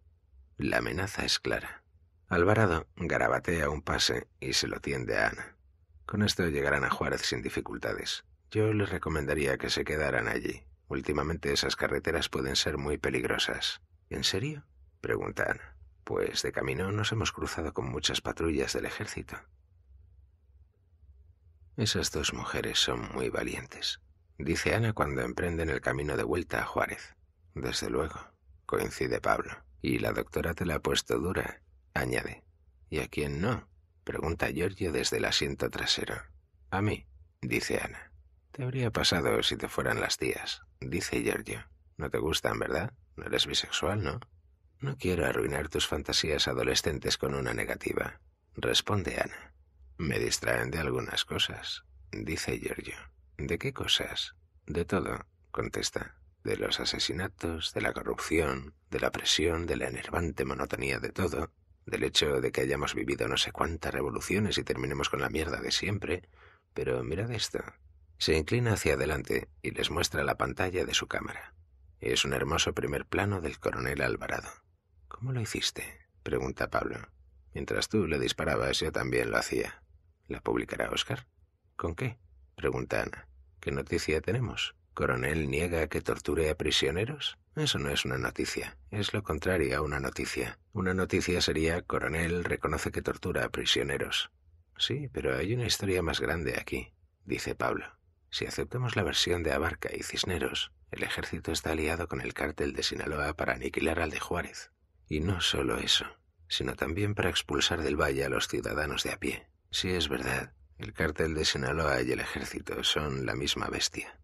A: La amenaza es clara. Alvarado garabatea un pase y se lo tiende a Ana. Con esto llegarán a Juárez sin dificultades. Yo les recomendaría que se quedaran allí. Últimamente esas carreteras pueden ser muy peligrosas. ¿En serio? pregunta Ana. Pues de camino nos hemos cruzado con muchas patrullas del ejército. Esas dos mujeres son muy valientes, dice Ana cuando emprenden el camino de vuelta a Juárez. Desde luego, coincide Pablo. Y la doctora te la ha puesto dura, añade. ¿Y a quién no? pregunta Giorgio desde el asiento trasero. A mí, dice Ana. Te habría pasado si te fueran las tías, dice Giorgio. No te gustan, ¿verdad? No eres bisexual, ¿no? No quiero arruinar tus fantasías adolescentes con una negativa, responde Ana. Me distraen de algunas cosas, dice Giorgio. ¿De qué cosas? De todo, contesta. De los asesinatos, de la corrupción, de la presión, de la enervante monotonía de todo, del hecho de que hayamos vivido no sé cuántas revoluciones y terminemos con la mierda de siempre. Pero mirad esto. Se inclina hacia adelante y les muestra la pantalla de su cámara. Es un hermoso primer plano del coronel Alvarado. ¿Cómo lo hiciste? pregunta Pablo. Mientras tú le disparabas, yo también lo hacía. ¿La publicará Oscar? ¿Con qué? pregunta Ana. ¿Qué noticia tenemos? ¿Coronel niega que torture a prisioneros? Eso no es una noticia, es lo contrario a una noticia. Una noticia sería Coronel reconoce que tortura a prisioneros. Sí, pero hay una historia más grande aquí, dice Pablo. Si aceptamos la versión de Abarca y Cisneros, el ejército está aliado con el cártel de Sinaloa para aniquilar al de Juárez. Y no solo eso, sino también para expulsar del valle a los ciudadanos de a pie. Sí, es verdad. El cártel de Sinaloa y el ejército son la misma bestia.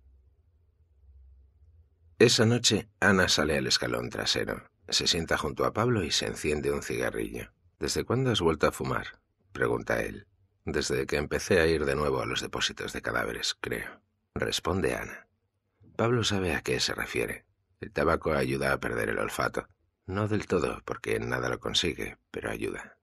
A: Esa noche, Ana sale al escalón trasero, se sienta junto a Pablo y se enciende un cigarrillo. ¿Desde cuándo has vuelto a fumar? pregunta él. Desde que empecé a ir de nuevo a los depósitos de cadáveres, creo. Responde Ana. Pablo sabe a qué se refiere. El tabaco ayuda a perder el olfato. No del todo, porque nada lo consigue, pero ayuda.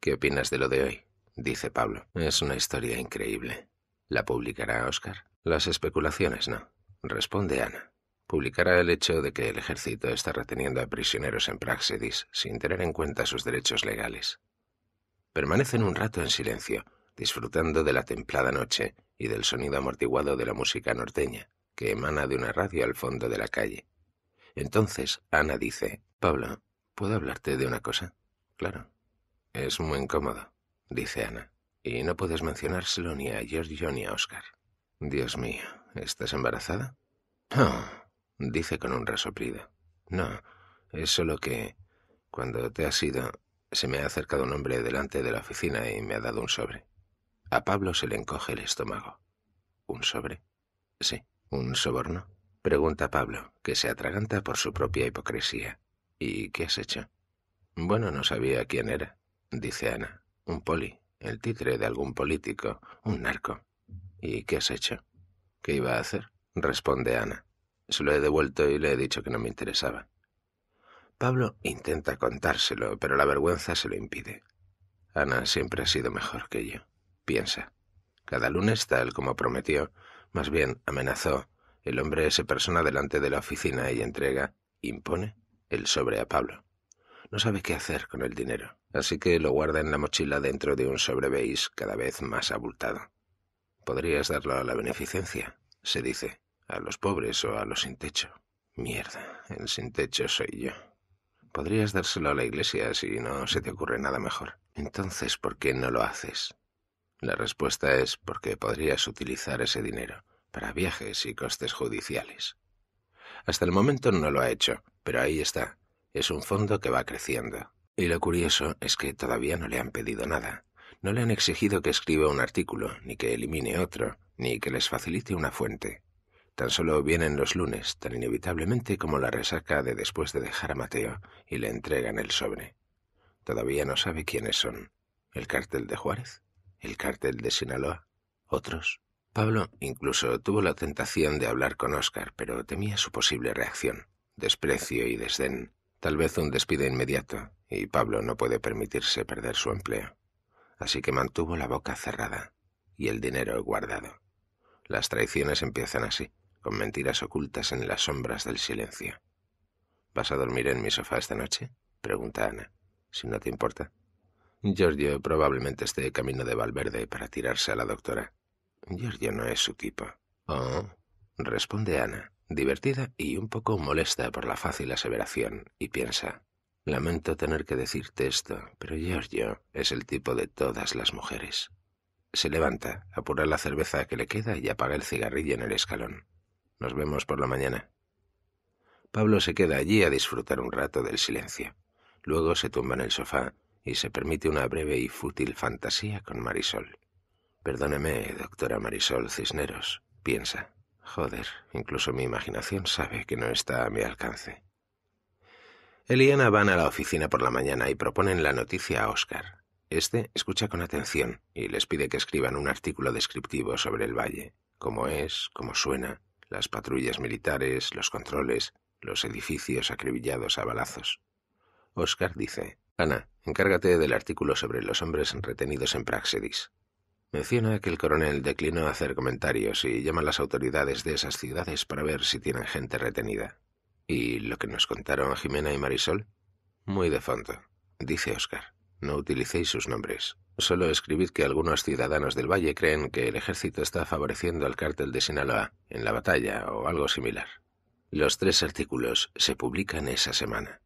A: ¿Qué opinas de lo de hoy? dice Pablo. Es una historia increíble. ¿La publicará Oscar? Las especulaciones no, responde Ana. Publicará el hecho de que el ejército está reteniendo a prisioneros en Praxedis sin tener en cuenta sus derechos legales. Permanecen un rato en silencio, disfrutando de la templada noche y del sonido amortiguado de la música norteña, que emana de una radio al fondo de la calle. Entonces Ana dice, Pablo, ¿puedo hablarte de una cosa? Claro. Es muy incómodo dice Ana. Y no puedes mencionárselo ni a Giorgio ni a Oscar. Dios mío, ¿estás embarazada? Oh, dice con un resoplido. No, es solo que cuando te has ido se me ha acercado un hombre delante de la oficina y me ha dado un sobre. A Pablo se le encoge el estómago. ¿Un sobre? Sí. ¿Un soborno? Pregunta Pablo, que se atraganta por su propia hipocresía. ¿Y qué has hecho? Bueno, no sabía quién era, dice Ana, un poli, el títere de algún político, un narco. ¿Y qué has hecho? ¿Qué iba a hacer? responde Ana. Se lo he devuelto y le he dicho que no me interesaba. Pablo intenta contárselo, pero la vergüenza se lo impide. Ana siempre ha sido mejor que yo, piensa. Cada lunes, tal como prometió, más bien amenazó, el hombre se persona delante de la oficina y entrega, impone, el sobre a Pablo. No sabe qué hacer con el dinero, así que lo guarda en la mochila dentro de un sobre cada vez más abultado. Podrías darlo a la beneficencia, se dice, a los pobres o a los sin techo. Mierda, el sin techo soy yo. Podrías dárselo a la iglesia si no se te ocurre nada mejor. Entonces, ¿por qué no lo haces? La respuesta es porque podrías utilizar ese dinero para viajes y costes judiciales. Hasta el momento no lo ha hecho, pero ahí está, es un fondo que va creciendo. Y lo curioso es que todavía no le han pedido nada. No le han exigido que escriba un artículo, ni que elimine otro, ni que les facilite una fuente. Tan solo vienen los lunes, tan inevitablemente como la resaca de después de dejar a Mateo, y le entregan el sobre. Todavía no sabe quiénes son. ¿El cártel de Juárez? ¿El cártel de Sinaloa? ¿Otros? Pablo incluso tuvo la tentación de hablar con Oscar, pero temía su posible reacción, desprecio y desdén, Tal vez un despido inmediato, y Pablo no puede permitirse perder su empleo. Así que mantuvo la boca cerrada y el dinero guardado. Las traiciones empiezan así, con mentiras ocultas en las sombras del silencio. ¿Vas a dormir en mi sofá esta noche? pregunta Ana, si no te importa. Giorgio probablemente esté camino de Valverde para tirarse a la doctora. Giorgio no es su tipo. Oh, responde Ana, divertida y un poco molesta por la fácil aseveración, y piensa, lamento tener que decirte esto, pero Giorgio es el tipo de todas las mujeres. Se levanta, apura la cerveza que le queda y apaga el cigarrillo en el escalón. Nos vemos por la mañana. Pablo se queda allí a disfrutar un rato del silencio. Luego se tumba en el sofá y se permite una breve y fútil fantasía con Marisol. Perdóneme, doctora Marisol Cisneros, piensa. Joder, incluso mi imaginación sabe que no está a mi alcance. Eliana van a la oficina por la mañana y proponen la noticia a Oscar. Este escucha con atención y les pide que escriban un artículo descriptivo sobre el valle, cómo es, cómo suena, las patrullas militares, los controles, los edificios acribillados a balazos. Oscar dice, Ana, encárgate del artículo sobre los hombres retenidos en Praxedis. Menciona que el coronel declinó hacer comentarios y llama a las autoridades de esas ciudades para ver si tienen gente retenida. ¿Y lo que nos contaron Jimena y Marisol? Muy de fondo, dice Oscar. No utilicéis sus nombres. Solo escribid que algunos ciudadanos del valle creen que el ejército está favoreciendo al cártel de Sinaloa en la batalla o algo similar. Los tres artículos se publican esa semana.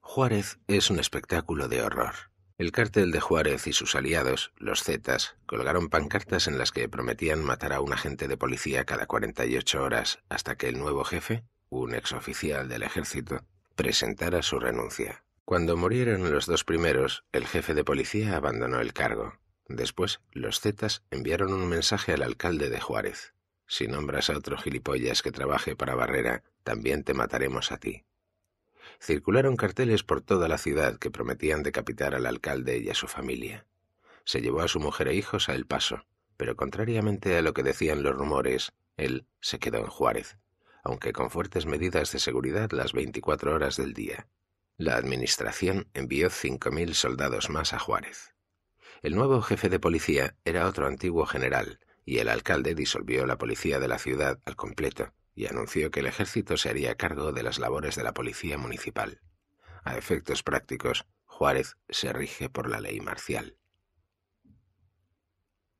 A: Juárez es un espectáculo de horror. El cártel de Juárez y sus aliados, los Zetas, colgaron pancartas en las que prometían matar a un agente de policía cada 48 horas hasta que el nuevo jefe, un exoficial del ejército, presentara su renuncia. Cuando murieron los dos primeros, el jefe de policía abandonó el cargo. Después, los Zetas enviaron un mensaje al alcalde de Juárez. Si nombras a otro gilipollas que trabaje para Barrera, también te mataremos a ti. Circularon carteles por toda la ciudad que prometían decapitar al alcalde y a su familia. Se llevó a su mujer e hijos a El Paso, pero contrariamente a lo que decían los rumores, él se quedó en Juárez, aunque con fuertes medidas de seguridad las veinticuatro horas del día. La administración envió mil soldados más a Juárez. El nuevo jefe de policía era otro antiguo general, y el alcalde disolvió la policía de la ciudad al completo, y anunció que el ejército se haría cargo de las labores de la policía municipal. A efectos prácticos, Juárez se rige por la ley marcial.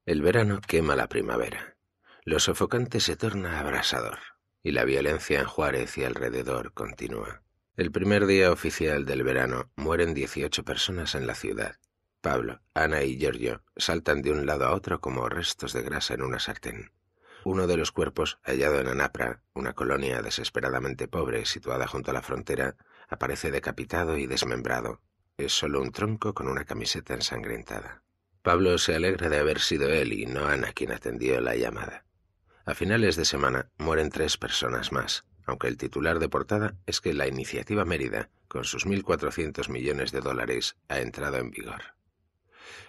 A: El verano quema la primavera. Lo sofocante se torna abrasador y la violencia en Juárez y alrededor continúa. El primer día oficial del verano mueren 18 personas en la ciudad. Pablo, Ana y Giorgio saltan de un lado a otro como restos de grasa en una sartén. Uno de los cuerpos, hallado en Anapra, una colonia desesperadamente pobre situada junto a la frontera, aparece decapitado y desmembrado. Es solo un tronco con una camiseta ensangrentada. Pablo se alegra de haber sido él y no Ana quien atendió la llamada. A finales de semana mueren tres personas más, aunque el titular de portada es que la iniciativa Mérida, con sus 1.400 millones de dólares, ha entrado en vigor.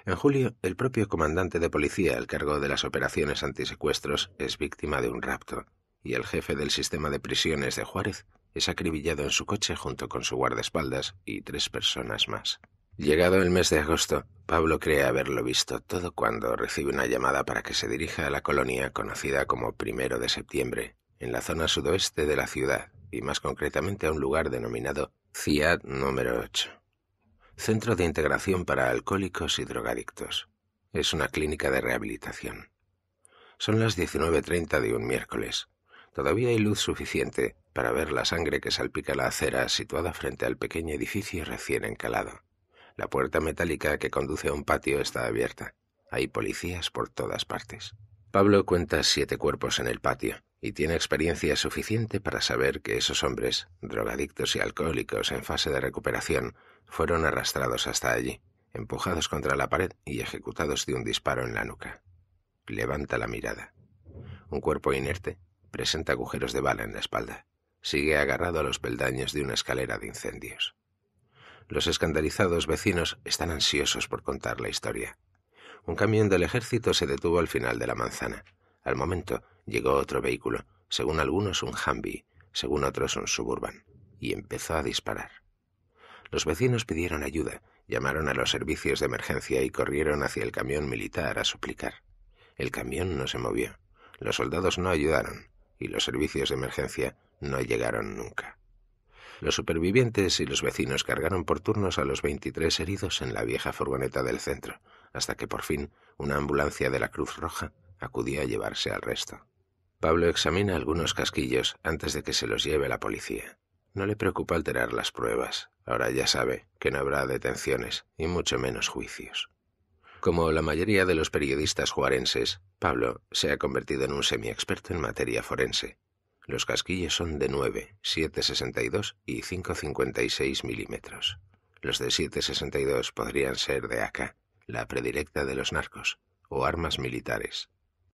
A: En julio, el propio comandante de policía al cargo de las operaciones antisecuestros es víctima de un rapto, y el jefe del sistema de prisiones de Juárez es acribillado en su coche junto con su guardaespaldas y tres personas más. Llegado el mes de agosto, Pablo cree haberlo visto todo cuando recibe una llamada para que se dirija a la colonia conocida como Primero de Septiembre, en la zona sudoeste de la ciudad, y más concretamente a un lugar denominado Ciad número 8. Centro de Integración para Alcohólicos y Drogadictos. Es una clínica de rehabilitación. Son las 19.30 de un miércoles. Todavía hay luz suficiente para ver la sangre que salpica la acera situada frente al pequeño edificio recién encalado. La puerta metálica que conduce a un patio está abierta. Hay policías por todas partes. Pablo cuenta siete cuerpos en el patio y tiene experiencia suficiente para saber que esos hombres, drogadictos y alcohólicos en fase de recuperación, fueron arrastrados hasta allí, empujados contra la pared y ejecutados de un disparo en la nuca. Levanta la mirada. Un cuerpo inerte presenta agujeros de bala en la espalda. Sigue agarrado a los peldaños de una escalera de incendios. Los escandalizados vecinos están ansiosos por contar la historia. Un camión del ejército se detuvo al final de la manzana. Al momento llegó otro vehículo, según algunos un Humvee, según otros un Suburban, y empezó a disparar. Los vecinos pidieron ayuda, llamaron a los servicios de emergencia y corrieron hacia el camión militar a suplicar. El camión no se movió, los soldados no ayudaron y los servicios de emergencia no llegaron nunca. Los supervivientes y los vecinos cargaron por turnos a los 23 heridos en la vieja furgoneta del centro, hasta que por fin una ambulancia de la Cruz Roja acudía a llevarse al resto. Pablo examina algunos casquillos antes de que se los lleve la policía. No le preocupa alterar las pruebas. Ahora ya sabe que no habrá detenciones y mucho menos juicios. Como la mayoría de los periodistas juarenses, Pablo se ha convertido en un semiexperto en materia forense. Los casquillos son de 9, 7,62 y 5,56 milímetros. Los de 7,62 podrían ser de acá la predirecta de los narcos, o armas militares.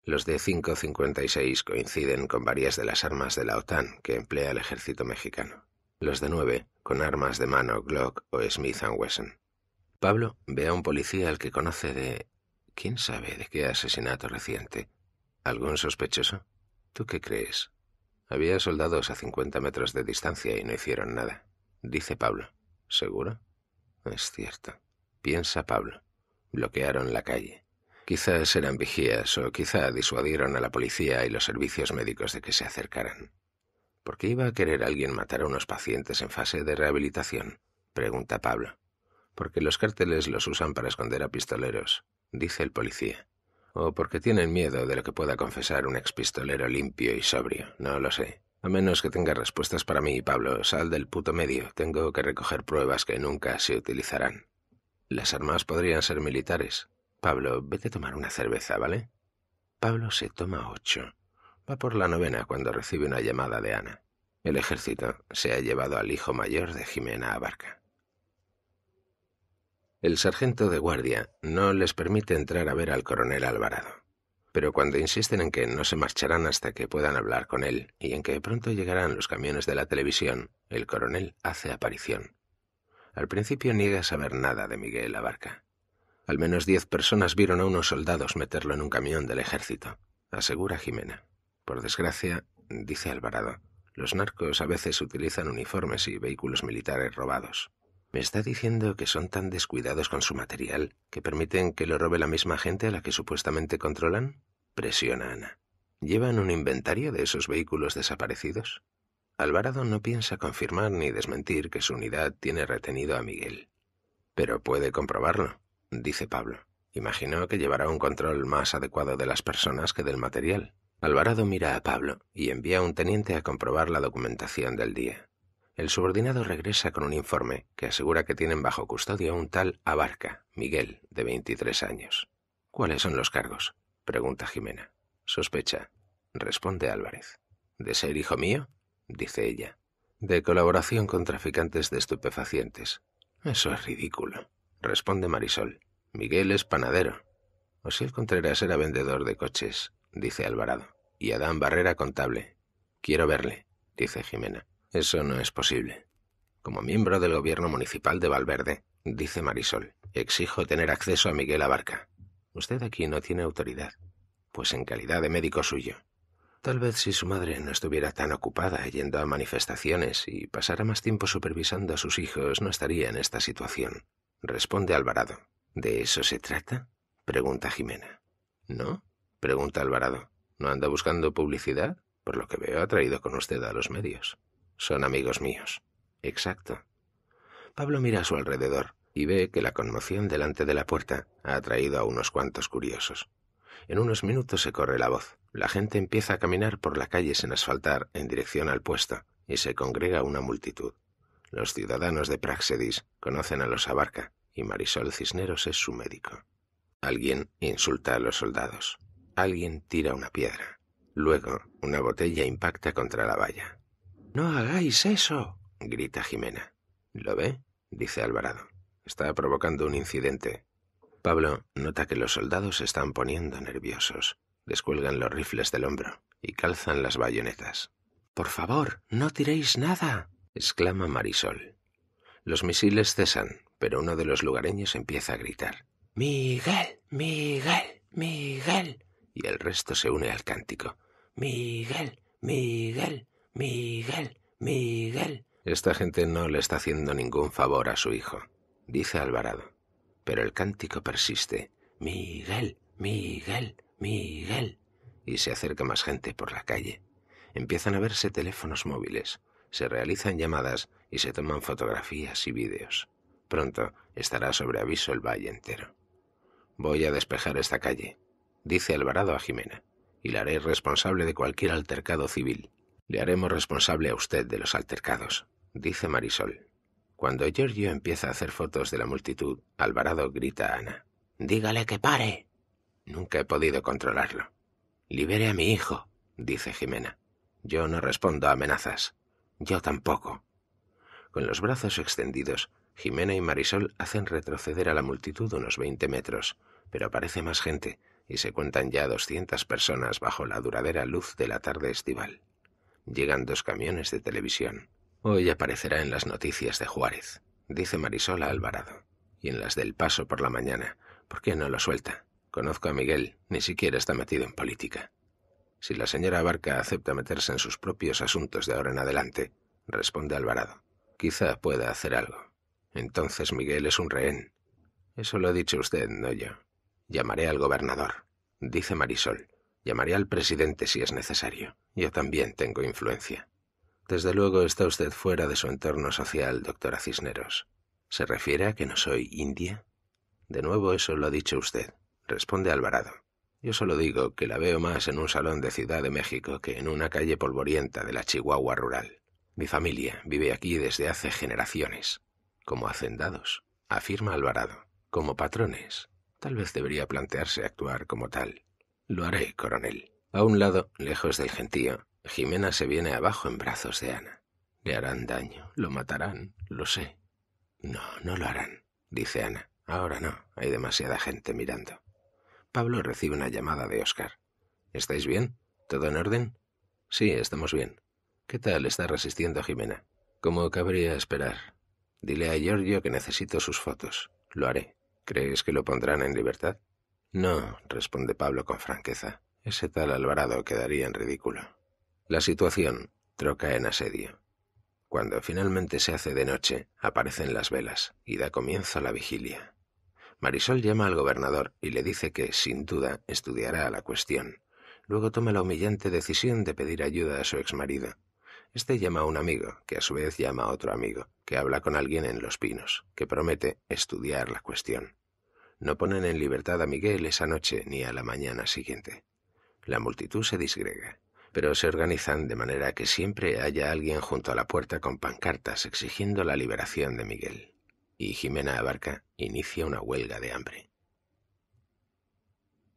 A: Los de 556 coinciden con varias de las armas de la OTAN que emplea el ejército mexicano. Los de 9 con armas de mano Glock o Smith Wesson. Pablo ve a un policía al que conoce de... ¿Quién sabe de qué asesinato reciente? ¿Algún sospechoso? ¿Tú qué crees? Había soldados a 50 metros de distancia y no hicieron nada, dice Pablo. ¿Seguro? Es cierto, piensa Pablo bloquearon la calle. Quizás eran vigías o quizá disuadieron a la policía y los servicios médicos de que se acercaran. ¿Por qué iba a querer alguien matar a unos pacientes en fase de rehabilitación? pregunta Pablo. Porque los cárteles los usan para esconder a pistoleros, dice el policía. O porque tienen miedo de lo que pueda confesar un expistolero limpio y sobrio, no lo sé. A menos que tenga respuestas para mí, Pablo, sal del puto medio. Tengo que recoger pruebas que nunca se utilizarán. Las armas podrían ser militares. Pablo, vete a tomar una cerveza, ¿vale? Pablo se toma ocho. Va por la novena cuando recibe una llamada de Ana. El ejército se ha llevado al hijo mayor de Jimena Abarca. El sargento de guardia no les permite entrar a ver al coronel Alvarado, pero cuando insisten en que no se marcharán hasta que puedan hablar con él y en que pronto llegarán los camiones de la televisión, el coronel hace aparición. Al principio niega saber nada de Miguel Abarca. Al menos diez personas vieron a unos soldados meterlo en un camión del ejército, asegura Jimena. Por desgracia, dice Alvarado, los narcos a veces utilizan uniformes y vehículos militares robados. Me está diciendo que son tan descuidados con su material que permiten que lo robe la misma gente a la que supuestamente controlan? Presiona Ana. ¿Llevan un inventario de esos vehículos desaparecidos? Alvarado no piensa confirmar ni desmentir que su unidad tiene retenido a Miguel. Pero puede comprobarlo, dice Pablo. Imaginó que llevará un control más adecuado de las personas que del material. Alvarado mira a Pablo y envía a un teniente a comprobar la documentación del día. El subordinado regresa con un informe que asegura que tienen bajo custodia un tal Abarca, Miguel, de 23 años. ¿Cuáles son los cargos? pregunta Jimena. Sospecha, responde Álvarez. ¿De ser hijo mío? dice ella, de colaboración con traficantes de estupefacientes. Eso es ridículo, responde Marisol. Miguel es panadero. el Contreras era vendedor de coches, dice Alvarado. Y Adán Barrera contable. Quiero verle, dice Jimena. Eso no es posible. Como miembro del gobierno municipal de Valverde, dice Marisol, exijo tener acceso a Miguel Abarca. Usted aquí no tiene autoridad, pues en calidad de médico suyo, Tal vez si su madre no estuviera tan ocupada yendo a manifestaciones y pasara más tiempo supervisando a sus hijos, no estaría en esta situación. Responde Alvarado. ¿De eso se trata? Pregunta Jimena. ¿No? Pregunta Alvarado. ¿No anda buscando publicidad? Por lo que veo, ha traído con usted a los medios. Son amigos míos. Exacto. Pablo mira a su alrededor y ve que la conmoción delante de la puerta ha atraído a unos cuantos curiosos. En unos minutos se corre la voz. La gente empieza a caminar por la calle sin asfaltar en dirección al puesto y se congrega una multitud. Los ciudadanos de Praxedis conocen a los Abarca y Marisol Cisneros es su médico. Alguien insulta a los soldados. Alguien tira una piedra. Luego, una botella impacta contra la valla. No hagáis eso, grita Jimena. ¿Lo ve? dice Alvarado. Está provocando un incidente. Pablo nota que los soldados se están poniendo nerviosos. Descuelgan los rifles del hombro y calzan las bayonetas. Por favor, no tiréis nada, exclama Marisol. Los misiles cesan, pero uno de los lugareños empieza a gritar. Miguel, Miguel, Miguel. Y el resto se une al cántico. Miguel, Miguel, Miguel, Miguel. Esta gente no le está haciendo ningún favor a su hijo, dice Alvarado. Pero el cántico persiste. Miguel, Miguel, Miguel. Y se acerca más gente por la calle. Empiezan a verse teléfonos móviles, se realizan llamadas y se toman fotografías y vídeos. Pronto estará sobre aviso el valle entero. Voy a despejar esta calle, dice Alvarado a Jimena, y la haré responsable de cualquier altercado civil. Le haremos responsable a usted de los altercados, dice Marisol. Cuando Giorgio empieza a hacer fotos de la multitud, Alvarado grita a Ana. Dígale que pare. Nunca he podido controlarlo. Libere a mi hijo, dice Jimena. Yo no respondo a amenazas. Yo tampoco. Con los brazos extendidos, Jimena y Marisol hacen retroceder a la multitud unos veinte metros, pero aparece más gente y se cuentan ya doscientas personas bajo la duradera luz de la tarde estival. Llegan dos camiones de televisión. Hoy aparecerá en las noticias de Juárez, dice Marisol a Alvarado, y en las del paso por la mañana. ¿Por qué no lo suelta? Conozco a Miguel, ni siquiera está metido en política. Si la señora Barca acepta meterse en sus propios asuntos de ahora en adelante, responde Alvarado, quizá pueda hacer algo. Entonces Miguel es un rehén. Eso lo ha dicho usted, no yo. Llamaré al gobernador, dice Marisol. Llamaré al presidente si es necesario. Yo también tengo influencia. Desde luego está usted fuera de su entorno social, doctora Cisneros. ¿Se refiere a que no soy india? De nuevo eso lo ha dicho usted responde Alvarado. Yo solo digo que la veo más en un salón de Ciudad de México que en una calle polvorienta de la Chihuahua rural. Mi familia vive aquí desde hace generaciones, como hacendados, afirma Alvarado, como patrones. Tal vez debería plantearse actuar como tal. Lo haré, coronel. A un lado, lejos del gentío, Jimena se viene abajo en brazos de Ana. Le harán daño, lo matarán, lo sé. No, no lo harán, dice Ana. Ahora no, hay demasiada gente mirando. Pablo recibe una llamada de Oscar. ¿Estáis bien? ¿Todo en orden? Sí, estamos bien. ¿Qué tal está resistiendo Jimena? Como cabría esperar. Dile a Giorgio que necesito sus fotos. Lo haré. ¿Crees que lo pondrán en libertad? No, responde Pablo con franqueza. Ese tal Alvarado quedaría en ridículo. La situación troca en asedio. Cuando finalmente se hace de noche, aparecen las velas y da comienzo la vigilia. Marisol llama al gobernador y le dice que, sin duda, estudiará la cuestión. Luego toma la humillante decisión de pedir ayuda a su exmarido. Este llama a un amigo, que a su vez llama a otro amigo, que habla con alguien en Los Pinos, que promete estudiar la cuestión. No ponen en libertad a Miguel esa noche ni a la mañana siguiente. La multitud se disgrega, pero se organizan de manera que siempre haya alguien junto a la puerta con pancartas exigiendo la liberación de Miguel y Jimena Abarca inicia una huelga de hambre.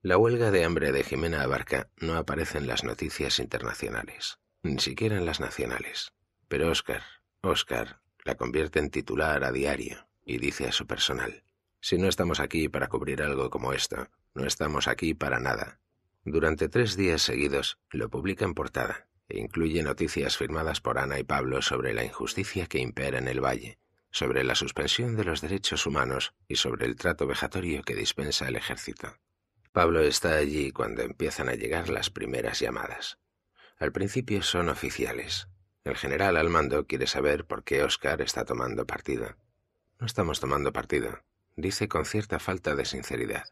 A: La huelga de hambre de Jimena Abarca no aparece en las noticias internacionales, ni siquiera en las nacionales. Pero Oscar, Oscar, la convierte en titular a diario y dice a su personal, si no estamos aquí para cubrir algo como esto, no estamos aquí para nada. Durante tres días seguidos lo publica en portada e incluye noticias firmadas por Ana y Pablo sobre la injusticia que impera en el valle sobre la suspensión de los derechos humanos y sobre el trato vejatorio que dispensa el ejército. Pablo está allí cuando empiezan a llegar las primeras llamadas. Al principio son oficiales. El general al mando quiere saber por qué Oscar está tomando partido. No estamos tomando partido, dice con cierta falta de sinceridad.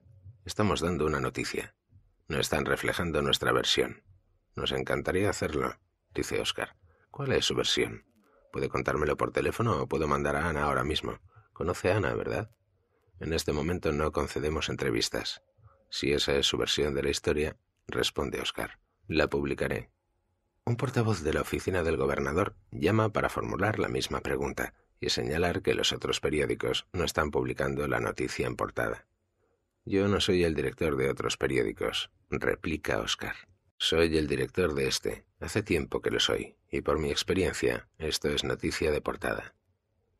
A: Estamos dando una noticia. No están reflejando nuestra versión. Nos encantaría hacerlo, dice Oscar. ¿Cuál es su versión? Puede contármelo por teléfono o puedo mandar a Ana ahora mismo. Conoce a Ana, ¿verdad? En este momento no concedemos entrevistas. Si esa es su versión de la historia, responde Oscar. La publicaré. Un portavoz de la oficina del gobernador llama para formular la misma pregunta y señalar que los otros periódicos no están publicando la noticia en portada. Yo no soy el director de otros periódicos, replica Oscar. Soy el director de este. Hace tiempo que lo soy, y por mi experiencia, esto es noticia de portada.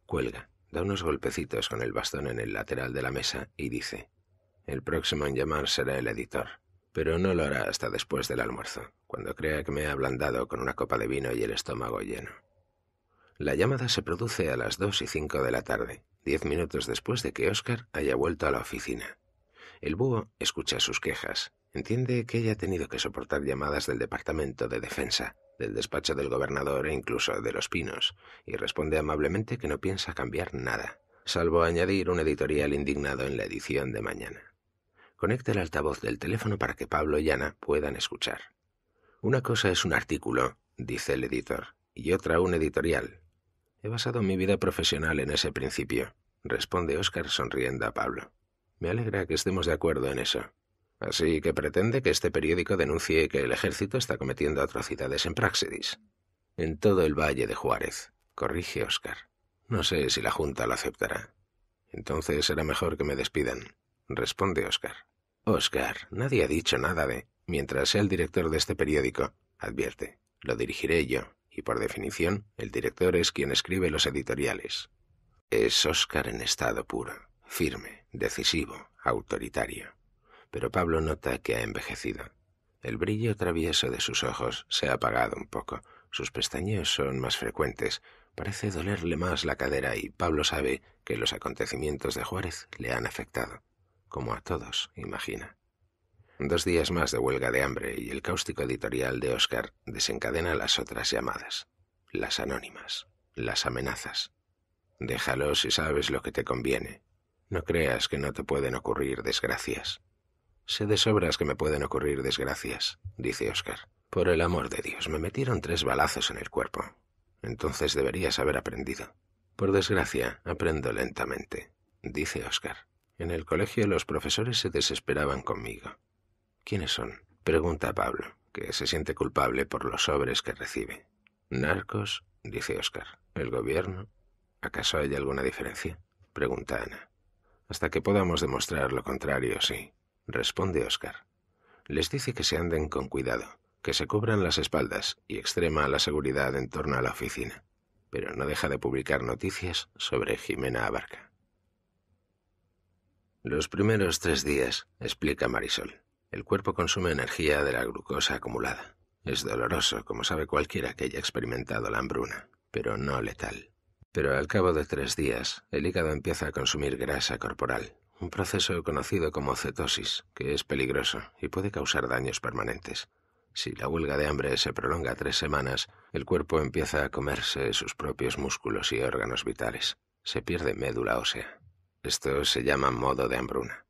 A: Cuelga, da unos golpecitos con el bastón en el lateral de la mesa y dice, El próximo en llamar será el editor, pero no lo hará hasta después del almuerzo, cuando crea que me he ablandado con una copa de vino y el estómago lleno. La llamada se produce a las dos y cinco de la tarde, diez minutos después de que Oscar haya vuelto a la oficina. El búho escucha sus quejas, Entiende que ella ha tenido que soportar llamadas del Departamento de Defensa, del despacho del gobernador e incluso de los pinos, y responde amablemente que no piensa cambiar nada, salvo añadir un editorial indignado en la edición de mañana. Conecta el altavoz del teléfono para que Pablo y Ana puedan escuchar. Una cosa es un artículo, dice el editor, y otra un editorial. He basado mi vida profesional en ese principio, responde Oscar sonriendo a Pablo. Me alegra que estemos de acuerdo en eso. Así que pretende que este periódico denuncie que el ejército está cometiendo atrocidades en Praxedis. En todo el valle de Juárez, corrige Oscar. No sé si la Junta lo aceptará. Entonces será mejor que me despidan, responde Oscar. Oscar, nadie ha dicho nada de... Mientras sea el director de este periódico, advierte, lo dirigiré yo, y por definición, el director es quien escribe los editoriales. Es Oscar en estado puro, firme, decisivo, autoritario pero Pablo nota que ha envejecido. El brillo travieso de sus ojos se ha apagado un poco, sus pestañeos son más frecuentes, parece dolerle más la cadera y Pablo sabe que los acontecimientos de Juárez le han afectado, como a todos, imagina. Dos días más de huelga de hambre y el cáustico editorial de Oscar desencadena las otras llamadas, las anónimas, las amenazas. Déjalo si sabes lo que te conviene. No creas que no te pueden ocurrir desgracias. Sé de sobras que me pueden ocurrir desgracias, dice Oscar. Por el amor de Dios, me metieron tres balazos en el cuerpo. Entonces deberías haber aprendido. Por desgracia, aprendo lentamente, dice Oscar. En el colegio los profesores se desesperaban conmigo. ¿Quiénes son? pregunta Pablo, que se siente culpable por los sobres que recibe. Narcos, dice Oscar. ¿El gobierno? ¿Acaso hay alguna diferencia? pregunta Ana. Hasta que podamos demostrar lo contrario, sí, responde Oscar. Les dice que se anden con cuidado, que se cubran las espaldas y extrema la seguridad en torno a la oficina, pero no deja de publicar noticias sobre Jimena Abarca. Los primeros tres días, explica Marisol, el cuerpo consume energía de la glucosa acumulada. Es doloroso, como sabe cualquiera que haya experimentado la hambruna, pero no letal. Pero al cabo de tres días, el hígado empieza a consumir grasa corporal, un proceso conocido como cetosis, que es peligroso y puede causar daños permanentes. Si la huelga de hambre se prolonga tres semanas, el cuerpo empieza a comerse sus propios músculos y órganos vitales. Se pierde médula ósea. Esto se llama modo de hambruna.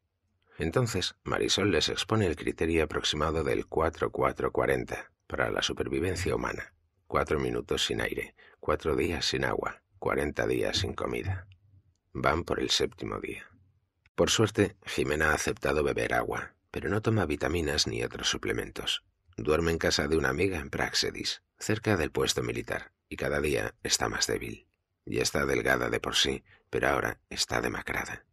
A: Entonces, Marisol les expone el criterio aproximado del 4440 para la supervivencia humana. Cuatro minutos sin aire, cuatro días sin agua, cuarenta días sin comida. Van por el séptimo día. Por suerte, Jimena ha aceptado beber agua, pero no toma vitaminas ni otros suplementos. Duerme en casa de una amiga en Praxedis, cerca del puesto militar, y cada día está más débil. Ya está delgada de por sí, pero ahora está demacrada.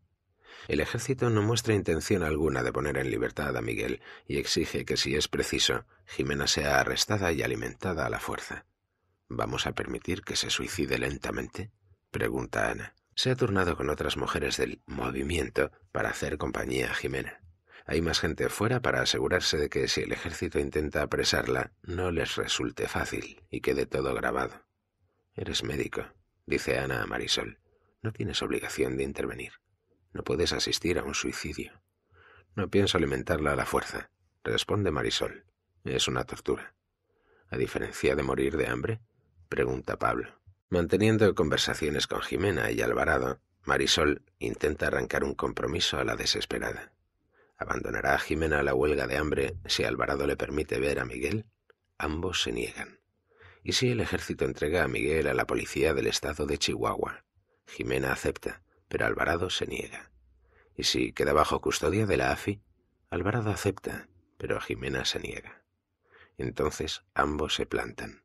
A: El ejército no muestra intención alguna de poner en libertad a Miguel y exige que si es preciso, Jimena sea arrestada y alimentada a la fuerza. ¿Vamos a permitir que se suicide lentamente? pregunta Ana. Se ha turnado con otras mujeres del movimiento para hacer compañía a Jimena. Hay más gente fuera para asegurarse de que si el ejército intenta apresarla, no les resulte fácil y quede todo grabado. Eres médico, dice Ana a Marisol. No tienes obligación de intervenir. No puedes asistir a un suicidio. No pienso alimentarla a la fuerza, responde Marisol. Es una tortura. A diferencia de morir de hambre, pregunta Pablo. Manteniendo conversaciones con Jimena y Alvarado, Marisol intenta arrancar un compromiso a la desesperada. ¿Abandonará a Jimena la huelga de hambre si Alvarado le permite ver a Miguel? Ambos se niegan. ¿Y si el ejército entrega a Miguel a la policía del estado de Chihuahua? Jimena acepta, pero Alvarado se niega. ¿Y si queda bajo custodia de la AFI? Alvarado acepta, pero Jimena se niega. Entonces ambos se plantan.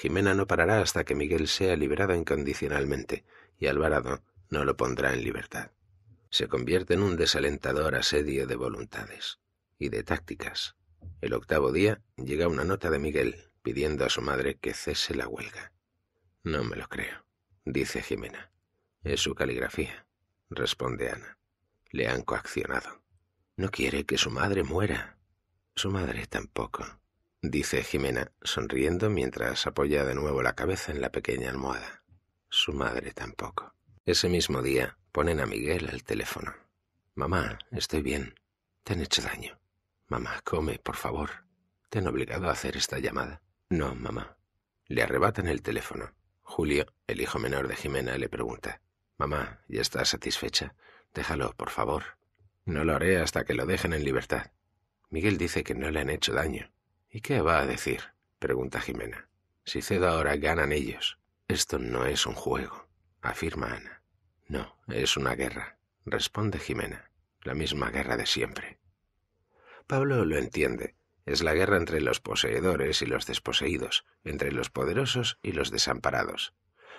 A: Jimena no parará hasta que Miguel sea liberado incondicionalmente y Alvarado no lo pondrá en libertad. Se convierte en un desalentador asedio de voluntades y de tácticas. El octavo día llega una nota de Miguel pidiendo a su madre que cese la huelga. No me lo creo, dice Jimena. Es su caligrafía, responde Ana. Le han coaccionado. No quiere que su madre muera. Su madre tampoco dice Jimena, sonriendo mientras apoya de nuevo la cabeza en la pequeña almohada. Su madre tampoco. Ese mismo día ponen a Miguel al teléfono. Mamá, estoy bien. Te han hecho daño. Mamá, come, por favor. Te han obligado a hacer esta llamada. No, mamá. Le arrebatan el teléfono. Julio, el hijo menor de Jimena, le pregunta. Mamá, ¿ya estás satisfecha? Déjalo, por favor. No lo haré hasta que lo dejen en libertad. Miguel dice que no le han hecho daño, ¿Y qué va a decir? pregunta Jimena. Si cedo ahora, ganan ellos. Esto no es un juego, afirma Ana. No, es una guerra, responde Jimena. La misma guerra de siempre. Pablo lo entiende. Es la guerra entre los poseedores y los desposeídos, entre los poderosos y los desamparados.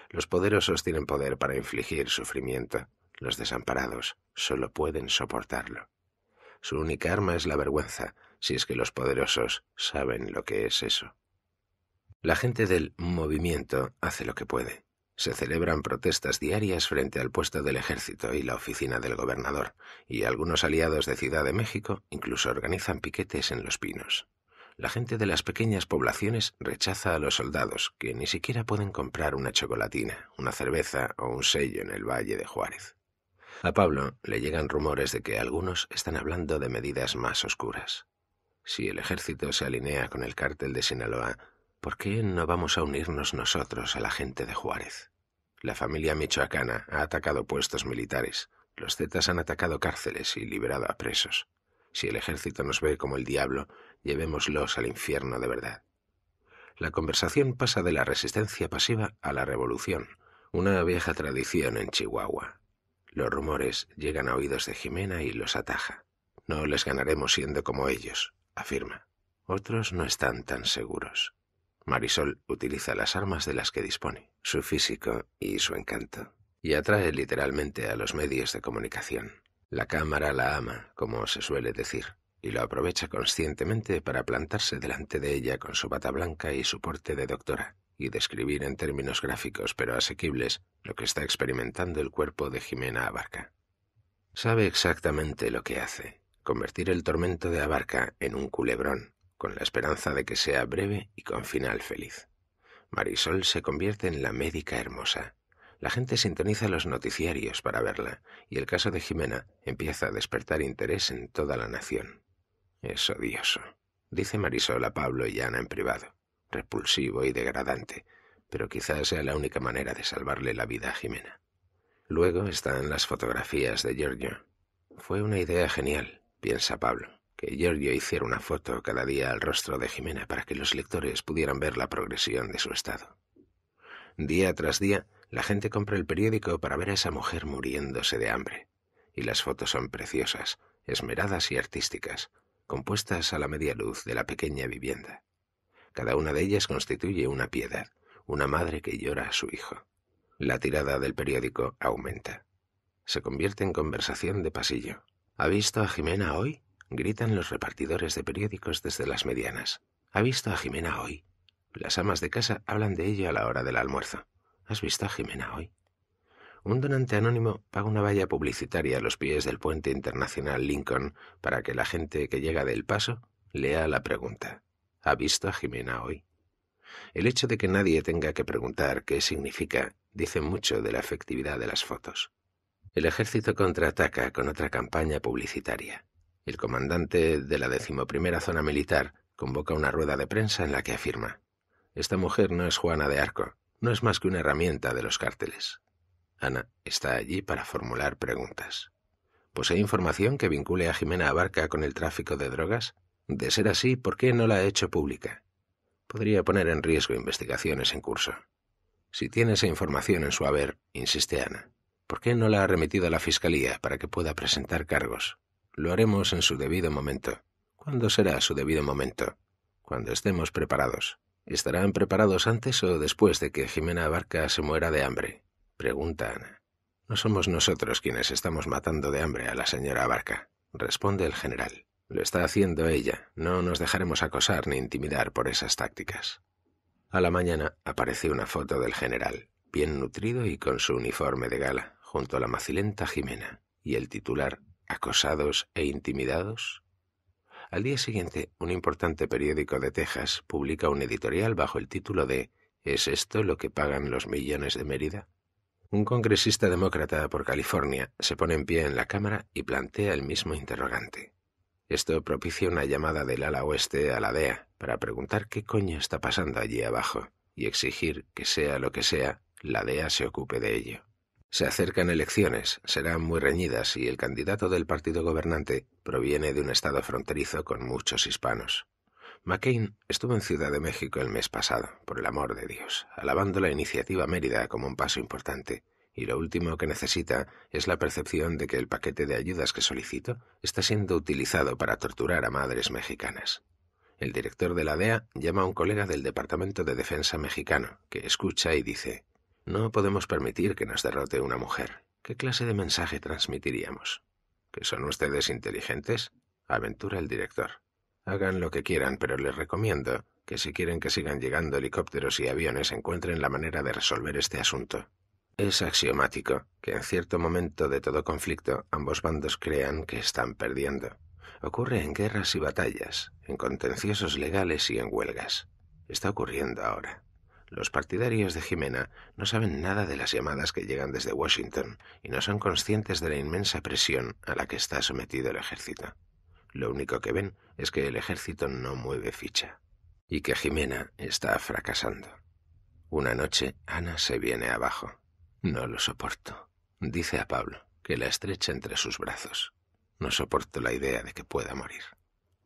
A: Los poderosos tienen poder para infligir sufrimiento, los desamparados solo pueden soportarlo. Su única arma es la vergüenza, si es que los poderosos saben lo que es eso. La gente del movimiento hace lo que puede. Se celebran protestas diarias frente al puesto del ejército y la oficina del gobernador, y algunos aliados de Ciudad de México incluso organizan piquetes en los pinos. La gente de las pequeñas poblaciones rechaza a los soldados, que ni siquiera pueden comprar una chocolatina, una cerveza o un sello en el Valle de Juárez. A Pablo le llegan rumores de que algunos están hablando de medidas más oscuras. Si el ejército se alinea con el cártel de Sinaloa, ¿por qué no vamos a unirnos nosotros a la gente de Juárez? La familia michoacana ha atacado puestos militares. Los Zetas han atacado cárceles y liberado a presos. Si el ejército nos ve como el diablo, llevémoslos al infierno de verdad. La conversación pasa de la resistencia pasiva a la revolución, una vieja tradición en Chihuahua. Los rumores llegan a oídos de Jimena y los ataja. No les ganaremos siendo como ellos afirma. Otros no están tan seguros. Marisol utiliza las armas de las que dispone, su físico y su encanto, y atrae literalmente a los medios de comunicación. La cámara la ama, como se suele decir, y lo aprovecha conscientemente para plantarse delante de ella con su bata blanca y su porte de doctora, y describir en términos gráficos pero asequibles lo que está experimentando el cuerpo de Jimena Abarca. Sabe exactamente lo que hace, convertir el tormento de Abarca en un culebrón, con la esperanza de que sea breve y con final feliz. Marisol se convierte en la médica hermosa. La gente sintoniza los noticiarios para verla, y el caso de Jimena empieza a despertar interés en toda la nación. Es odioso, dice Marisol a Pablo y Ana en privado, repulsivo y degradante, pero quizás sea la única manera de salvarle la vida a Jimena. Luego están las fotografías de Giorgio. Fue una idea genial, piensa Pablo, que Giorgio hiciera una foto cada día al rostro de Jimena para que los lectores pudieran ver la progresión de su estado. Día tras día, la gente compra el periódico para ver a esa mujer muriéndose de hambre, y las fotos son preciosas, esmeradas y artísticas, compuestas a la media luz de la pequeña vivienda. Cada una de ellas constituye una piedad, una madre que llora a su hijo. La tirada del periódico aumenta. Se convierte en conversación de pasillo, ¿Ha visto a Jimena hoy? gritan los repartidores de periódicos desde las medianas. ¿Ha visto a Jimena hoy? Las amas de casa hablan de ello a la hora del almuerzo. ¿Has visto a Jimena hoy? Un donante anónimo paga una valla publicitaria a los pies del puente internacional Lincoln para que la gente que llega del paso lea la pregunta. ¿Ha visto a Jimena hoy? El hecho de que nadie tenga que preguntar qué significa dice mucho de la efectividad de las fotos. El ejército contraataca con otra campaña publicitaria. El comandante de la decimoprimera zona militar convoca una rueda de prensa en la que afirma, Esta mujer no es Juana de Arco, no es más que una herramienta de los cárteles. Ana está allí para formular preguntas. ¿Posee información que vincule a Jimena Abarca con el tráfico de drogas? De ser así, ¿por qué no la ha hecho pública? Podría poner en riesgo investigaciones en curso. Si tiene esa información en su haber, insiste Ana, ¿Por qué no la ha remitido a la Fiscalía para que pueda presentar cargos? Lo haremos en su debido momento. ¿Cuándo será su debido momento? Cuando estemos preparados. ¿Estarán preparados antes o después de que Jimena Abarca se muera de hambre? Pregunta Ana. No somos nosotros quienes estamos matando de hambre a la señora Abarca, responde el general. Lo está haciendo ella. No nos dejaremos acosar ni intimidar por esas tácticas. A la mañana aparece una foto del general bien nutrido y con su uniforme de gala, junto a la macilenta Jimena y el titular acosados e intimidados? Al día siguiente, un importante periódico de Texas publica un editorial bajo el título de ¿Es esto lo que pagan los millones de Mérida? Un congresista demócrata por California se pone en pie en la Cámara y plantea el mismo interrogante. Esto propicia una llamada del ala oeste a la DEA para preguntar qué coño está pasando allí abajo y exigir que sea lo que sea, la DEA se ocupe de ello. Se acercan elecciones, serán muy reñidas y el candidato del partido gobernante proviene de un estado fronterizo con muchos hispanos. McCain estuvo en Ciudad de México el mes pasado, por el amor de Dios, alabando la iniciativa Mérida como un paso importante, y lo último que necesita es la percepción de que el paquete de ayudas que solicito está siendo utilizado para torturar a madres mexicanas. El director de la DEA llama a un colega del Departamento de Defensa mexicano, que escucha y dice no podemos permitir que nos derrote una mujer. ¿Qué clase de mensaje transmitiríamos? ¿Que son ustedes inteligentes? Aventura el director. Hagan lo que quieran, pero les recomiendo que si quieren que sigan llegando helicópteros y aviones encuentren la manera de resolver este asunto. Es axiomático que en cierto momento de todo conflicto ambos bandos crean que están perdiendo. Ocurre en guerras y batallas, en contenciosos legales y en huelgas. Está ocurriendo ahora. Los partidarios de Jimena no saben nada de las llamadas que llegan desde Washington y no son conscientes de la inmensa presión a la que está sometido el ejército. Lo único que ven es que el ejército no mueve ficha y que Jimena está fracasando. Una noche, Ana se viene abajo. No lo soporto, dice a Pablo, que la estrecha entre sus brazos. No soporto la idea de que pueda morir.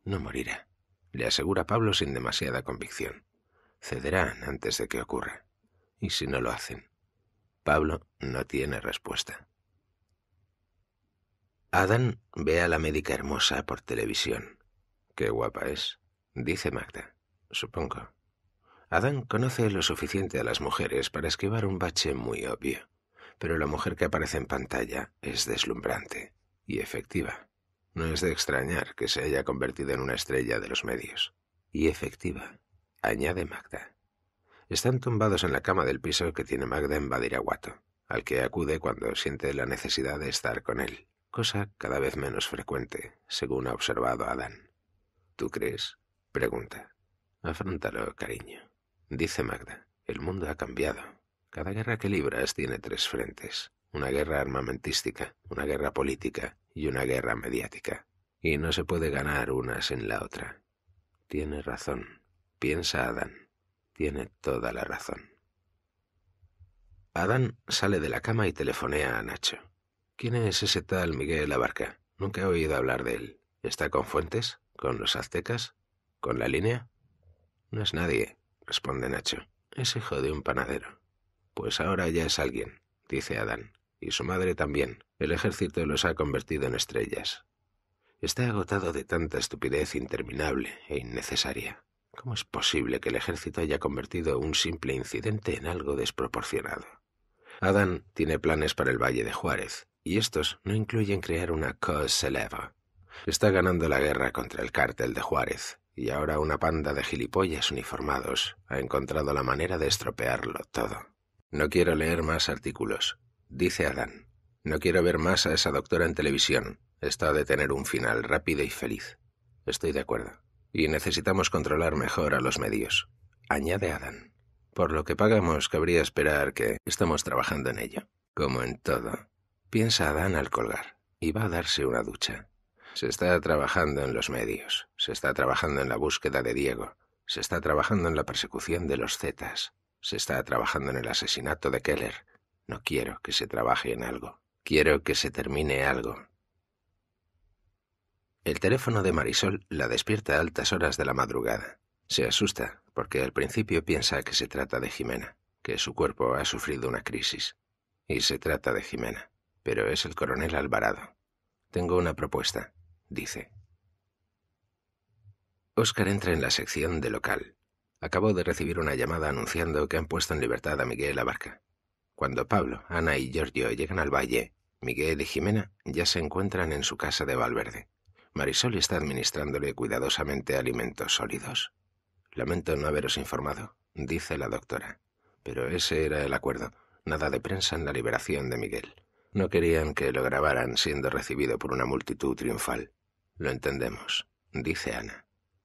A: No morirá, le asegura Pablo sin demasiada convicción. Cederán antes de que ocurra. ¿Y si no lo hacen? Pablo no tiene respuesta. Adán ve a la médica hermosa por televisión. Qué guapa es, dice Magda, supongo. Adán conoce lo suficiente a las mujeres para esquivar un bache muy obvio, pero la mujer que aparece en pantalla es deslumbrante y efectiva. No es de extrañar que se haya convertido en una estrella de los medios. Y efectiva, añade Magda. Están tumbados en la cama del piso que tiene Magda en Badiraguato, al que acude cuando siente la necesidad de estar con él, cosa cada vez menos frecuente, según ha observado Adán. ¿Tú crees? pregunta. Afrontalo, cariño. Dice Magda, el mundo ha cambiado. Cada guerra que libras tiene tres frentes. Una guerra armamentística, una guerra política y una guerra mediática. Y no se puede ganar una sin la otra. Tiene razón, piensa Adán. Tiene toda la razón. Adán sale de la cama y telefonea a Nacho. ¿Quién es ese tal Miguel Abarca? Nunca he oído hablar de él. ¿Está con Fuentes? ¿Con los aztecas? ¿Con la línea? No es nadie, responde Nacho. Es hijo de un panadero. Pues ahora ya es alguien, dice Adán. Y su madre también. El ejército los ha convertido en estrellas. Está agotado de tanta estupidez interminable e innecesaria. ¿Cómo es posible que el ejército haya convertido un simple incidente en algo desproporcionado? Adán tiene planes para el Valle de Juárez, y estos no incluyen crear una cause célèbre. Está ganando la guerra contra el cártel de Juárez, y ahora una panda de gilipollas uniformados ha encontrado la manera de estropearlo todo. No quiero leer más artículos, dice Adán. No quiero ver más a esa doctora en televisión. Está de tener un final rápido y feliz. Estoy de acuerdo. Y necesitamos controlar mejor a los medios, añade Adán. Por lo que pagamos, cabría esperar que estamos trabajando en ello. Como en todo, piensa Adán al colgar, y va a darse una ducha. Se está trabajando en los medios, se está trabajando en la búsqueda de Diego, se está trabajando en la persecución de los Zetas, se está trabajando en el asesinato de Keller. No quiero que se trabaje en algo, quiero que se termine algo, el teléfono de Marisol la despierta a altas horas de la madrugada. Se asusta, porque al principio piensa que se trata de Jimena, que su cuerpo ha sufrido una crisis. Y se trata de Jimena, pero es el coronel Alvarado. Tengo una propuesta, dice. Óscar entra en la sección de local. Acabó de recibir una llamada anunciando que han puesto en libertad a Miguel Abarca. Cuando Pablo, Ana y Giorgio llegan al valle, Miguel y Jimena ya se encuentran en su casa de Valverde. Marisol está administrándole cuidadosamente alimentos sólidos. Lamento no haberos informado, dice la doctora. Pero ese era el acuerdo. Nada de prensa en la liberación de Miguel. No querían que lo grabaran siendo recibido por una multitud triunfal. Lo entendemos, dice Ana.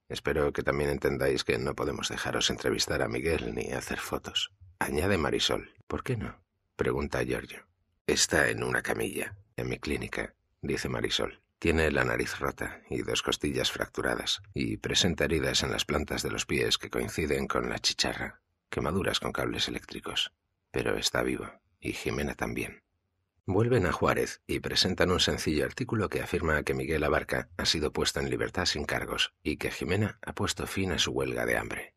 A: Espero que también entendáis que no podemos dejaros entrevistar a Miguel ni hacer fotos. Añade Marisol. ¿Por qué no? pregunta Giorgio. Está en una camilla, en mi clínica, dice Marisol. Tiene la nariz rota y dos costillas fracturadas, y presenta heridas en las plantas de los pies que coinciden con la chicharra, quemaduras con cables eléctricos. Pero está vivo, y Jimena también. Vuelven a Juárez y presentan un sencillo artículo que afirma que Miguel Abarca ha sido puesto en libertad sin cargos y que Jimena ha puesto fin a su huelga de hambre.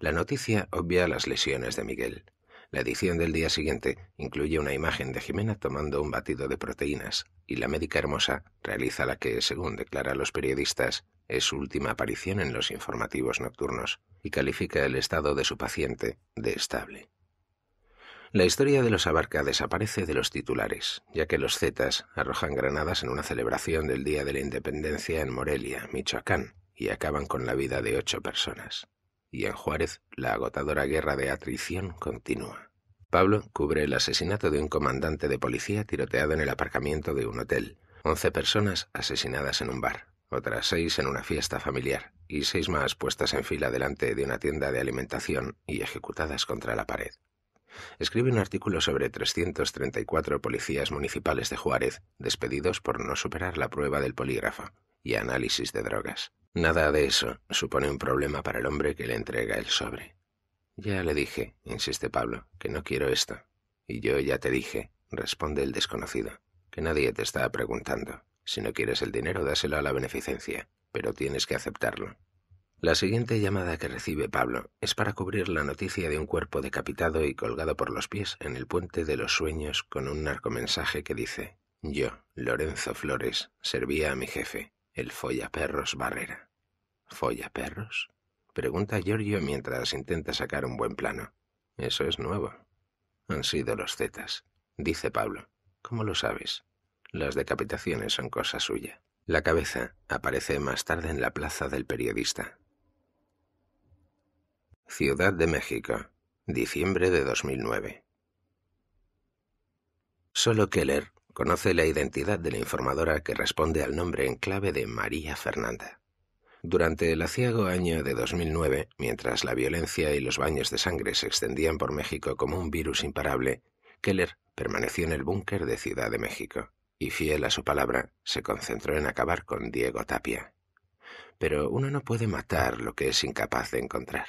A: La noticia obvia las lesiones de Miguel, la edición del día siguiente incluye una imagen de Jimena tomando un batido de proteínas y la médica hermosa realiza la que, según declaran los periodistas, es su última aparición en los informativos nocturnos y califica el estado de su paciente de estable. La historia de los Abarca desaparece de los titulares, ya que los Zetas arrojan granadas en una celebración del Día de la Independencia en Morelia, Michoacán, y acaban con la vida de ocho personas y en Juárez la agotadora guerra de atrición continúa. Pablo cubre el asesinato de un comandante de policía tiroteado en el aparcamiento de un hotel, once personas asesinadas en un bar, otras seis en una fiesta familiar y seis más puestas en fila delante de una tienda de alimentación y ejecutadas contra la pared. Escribe un artículo sobre 334 policías municipales de Juárez despedidos por no superar la prueba del polígrafo y análisis de drogas. Nada de eso supone un problema para el hombre que le entrega el sobre. Ya le dije, insiste Pablo, que no quiero esto. Y yo ya te dije, responde el desconocido, que nadie te está preguntando. Si no quieres el dinero, dáselo a la beneficencia, pero tienes que aceptarlo. La siguiente llamada que recibe Pablo es para cubrir la noticia de un cuerpo decapitado y colgado por los pies en el puente de los sueños con un narcomensaje que dice Yo, Lorenzo Flores, servía a mi jefe, el Perros Barrera. ¿Folla perros? Pregunta Giorgio mientras intenta sacar un buen plano. Eso es nuevo. Han sido los Zetas, dice Pablo. ¿Cómo lo sabes? Las decapitaciones son cosa suya. La cabeza aparece más tarde en la plaza del periodista. Ciudad de México, diciembre de 2009. Solo Keller conoce la identidad de la informadora que responde al nombre en clave de María Fernanda. Durante el aciago año de 2009, mientras la violencia y los baños de sangre se extendían por México como un virus imparable, Keller permaneció en el búnker de Ciudad de México y, fiel a su palabra, se concentró en acabar con Diego Tapia. Pero uno no puede matar lo que es incapaz de encontrar.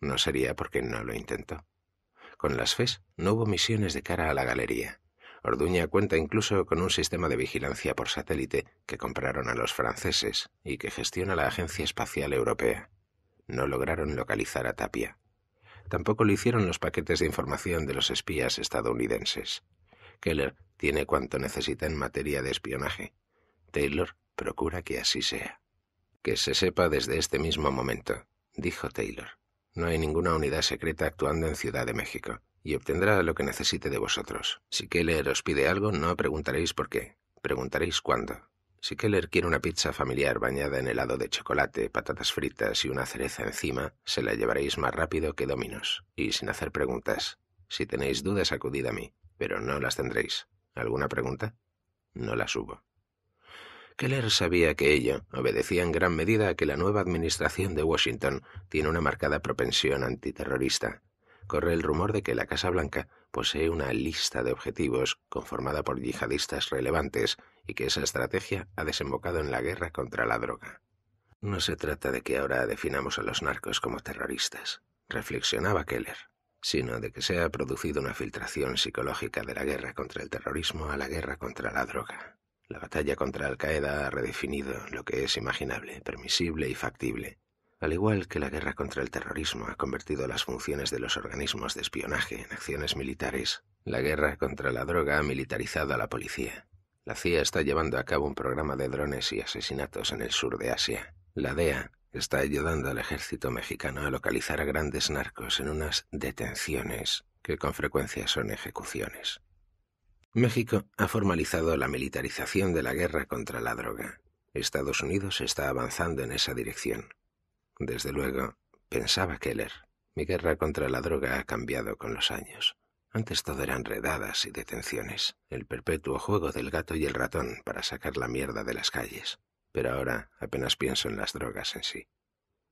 A: No sería porque no lo intentó. Con las FES no hubo misiones de cara a la galería. Orduña cuenta incluso con un sistema de vigilancia por satélite que compraron a los franceses y que gestiona la Agencia Espacial Europea. No lograron localizar a Tapia. Tampoco lo hicieron los paquetes de información de los espías estadounidenses. Keller tiene cuanto necesita en materia de espionaje. Taylor procura que así sea. Que se sepa desde este mismo momento, dijo Taylor. No hay ninguna unidad secreta actuando en Ciudad de México y obtendrá lo que necesite de vosotros. Si Keller os pide algo, no preguntaréis por qué, preguntaréis cuándo. Si Keller quiere una pizza familiar bañada en helado de chocolate, patatas fritas y una cereza encima, se la llevaréis más rápido que dominos, y sin hacer preguntas. Si tenéis dudas, acudid a mí, pero no las tendréis. ¿Alguna pregunta? No las hubo. Keller sabía que ello obedecía en gran medida a que la nueva administración de Washington tiene una marcada propensión antiterrorista, corre el rumor de que la Casa Blanca posee una lista de objetivos conformada por yihadistas relevantes y que esa estrategia ha desembocado en la guerra contra la droga. No se trata de que ahora definamos a los narcos como terroristas, reflexionaba Keller, sino de que se ha producido una filtración psicológica de la guerra contra el terrorismo a la guerra contra la droga. La batalla contra Al-Qaeda ha redefinido lo que es imaginable, permisible y factible, al igual que la guerra contra el terrorismo ha convertido las funciones de los organismos de espionaje en acciones militares, la guerra contra la droga ha militarizado a la policía. La CIA está llevando a cabo un programa de drones y asesinatos en el sur de Asia. La DEA está ayudando al ejército mexicano a localizar a grandes narcos en unas detenciones que con frecuencia son ejecuciones. México ha formalizado la militarización de la guerra contra la droga. Estados Unidos está avanzando en esa dirección desde luego, pensaba Keller. Mi guerra contra la droga ha cambiado con los años. Antes todo eran redadas y detenciones, el perpetuo juego del gato y el ratón para sacar la mierda de las calles. Pero ahora apenas pienso en las drogas en sí.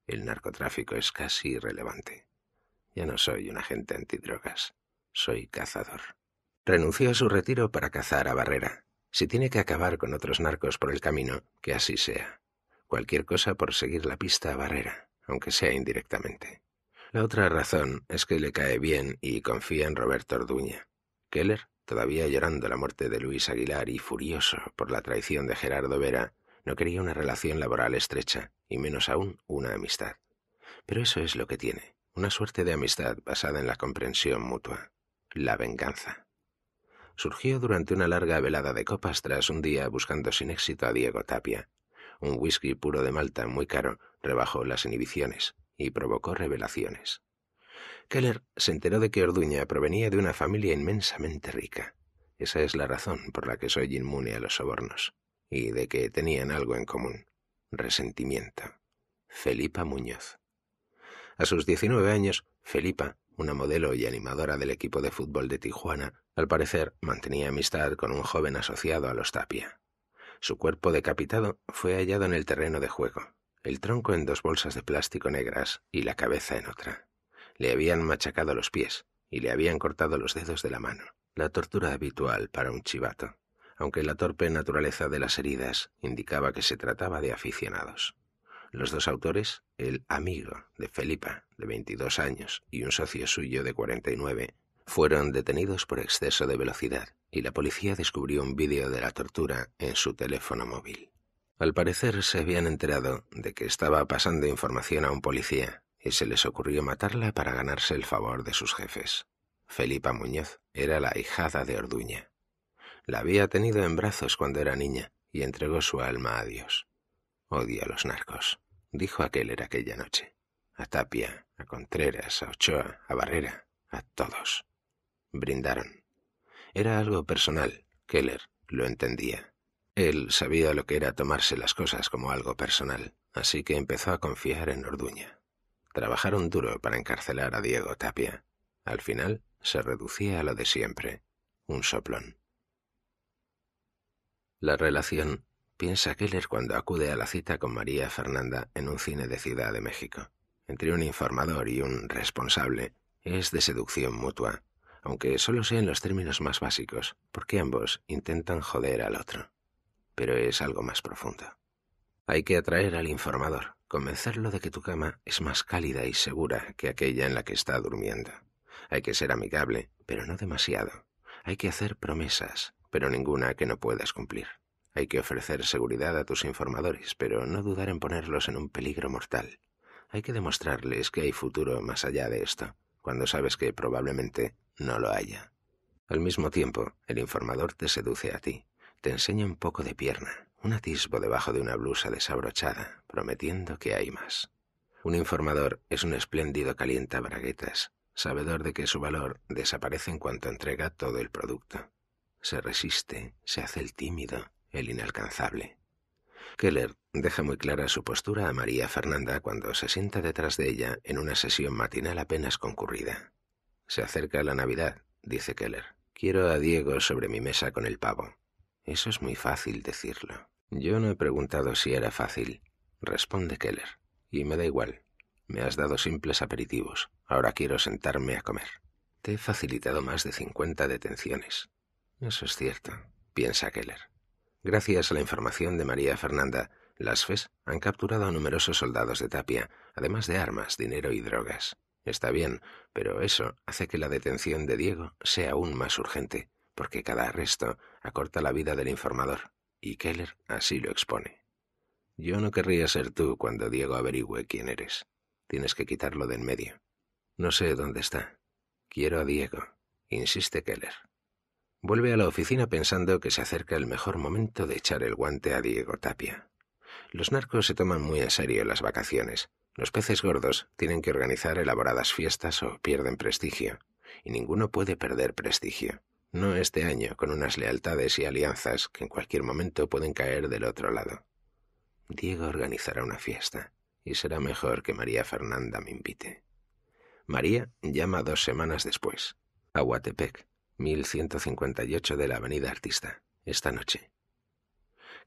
A: El narcotráfico es casi irrelevante. Ya no soy un agente antidrogas, soy cazador. Renunció a su retiro para cazar a Barrera. Si tiene que acabar con otros narcos por el camino, que así sea cualquier cosa por seguir la pista a Barrera, aunque sea indirectamente. La otra razón es que le cae bien y confía en Roberto Orduña. Keller, todavía llorando la muerte de Luis Aguilar y furioso por la traición de Gerardo Vera, no quería una relación laboral estrecha, y menos aún una amistad. Pero eso es lo que tiene, una suerte de amistad basada en la comprensión mutua, la venganza. Surgió durante una larga velada de copas tras un día buscando sin éxito a Diego Tapia, un whisky puro de Malta muy caro rebajó las inhibiciones y provocó revelaciones. Keller se enteró de que Orduña provenía de una familia inmensamente rica. Esa es la razón por la que soy inmune a los sobornos. Y de que tenían algo en común. Resentimiento. Felipa Muñoz. A sus 19 años, Felipa, una modelo y animadora del equipo de fútbol de Tijuana, al parecer mantenía amistad con un joven asociado a los Tapia. Su cuerpo decapitado fue hallado en el terreno de juego, el tronco en dos bolsas de plástico negras y la cabeza en otra. Le habían machacado los pies y le habían cortado los dedos de la mano, la tortura habitual para un chivato, aunque la torpe naturaleza de las heridas indicaba que se trataba de aficionados. Los dos autores, el amigo de Felipa, de 22 años, y un socio suyo de 49, fueron detenidos por exceso de velocidad y la policía descubrió un vídeo de la tortura en su teléfono móvil. Al parecer se habían enterado de que estaba pasando información a un policía y se les ocurrió matarla para ganarse el favor de sus jefes. Felipa Muñoz era la hijada de Orduña. La había tenido en brazos cuando era niña y entregó su alma a Dios. Odio a los narcos, dijo aquel era aquella noche. A Tapia, a Contreras, a Ochoa, a Barrera, a todos. Brindaron. Era algo personal. Keller lo entendía. Él sabía lo que era tomarse las cosas como algo personal, así que empezó a confiar en Orduña. Trabajaron duro para encarcelar a Diego Tapia. Al final se reducía a lo de siempre, un soplón. La relación, piensa Keller cuando acude a la cita con María Fernanda en un cine de Ciudad de México, entre un informador y un responsable, es de seducción mutua aunque solo sea en los términos más básicos, porque ambos intentan joder al otro. Pero es algo más profundo. Hay que atraer al informador, convencerlo de que tu cama es más cálida y segura que aquella en la que está durmiendo. Hay que ser amigable, pero no demasiado. Hay que hacer promesas, pero ninguna que no puedas cumplir. Hay que ofrecer seguridad a tus informadores, pero no dudar en ponerlos en un peligro mortal. Hay que demostrarles que hay futuro más allá de esto, cuando sabes que probablemente no lo haya. Al mismo tiempo, el informador te seduce a ti, te enseña un poco de pierna, un atisbo debajo de una blusa desabrochada, prometiendo que hay más. Un informador es un espléndido calienta braguetas, sabedor de que su valor desaparece en cuanto entrega todo el producto. Se resiste, se hace el tímido, el inalcanzable. Keller deja muy clara su postura a María Fernanda cuando se sienta detrás de ella en una sesión matinal apenas concurrida. Se acerca la Navidad, dice Keller. Quiero a Diego sobre mi mesa con el pavo. Eso es muy fácil decirlo. Yo no he preguntado si era fácil, responde Keller. Y me da igual. Me has dado simples aperitivos. Ahora quiero sentarme a comer. Te he facilitado más de cincuenta detenciones. Eso es cierto, piensa Keller. Gracias a la información de María Fernanda, las FES han capturado a numerosos soldados de Tapia, además de armas, dinero y drogas. Está bien, pero eso hace que la detención de Diego sea aún más urgente, porque cada arresto acorta la vida del informador, y Keller así lo expone. Yo no querría ser tú cuando Diego averigüe quién eres. Tienes que quitarlo de en medio. No sé dónde está. Quiero a Diego, insiste Keller. Vuelve a la oficina pensando que se acerca el mejor momento de echar el guante a Diego Tapia. Los narcos se toman muy en serio las vacaciones, los peces gordos tienen que organizar elaboradas fiestas o pierden prestigio, y ninguno puede perder prestigio. No este año, con unas lealtades y alianzas que en cualquier momento pueden caer del otro lado. Diego organizará una fiesta, y será mejor que María Fernanda me invite. María llama dos semanas después. a Aguatepec, 1158 de la Avenida Artista, esta noche.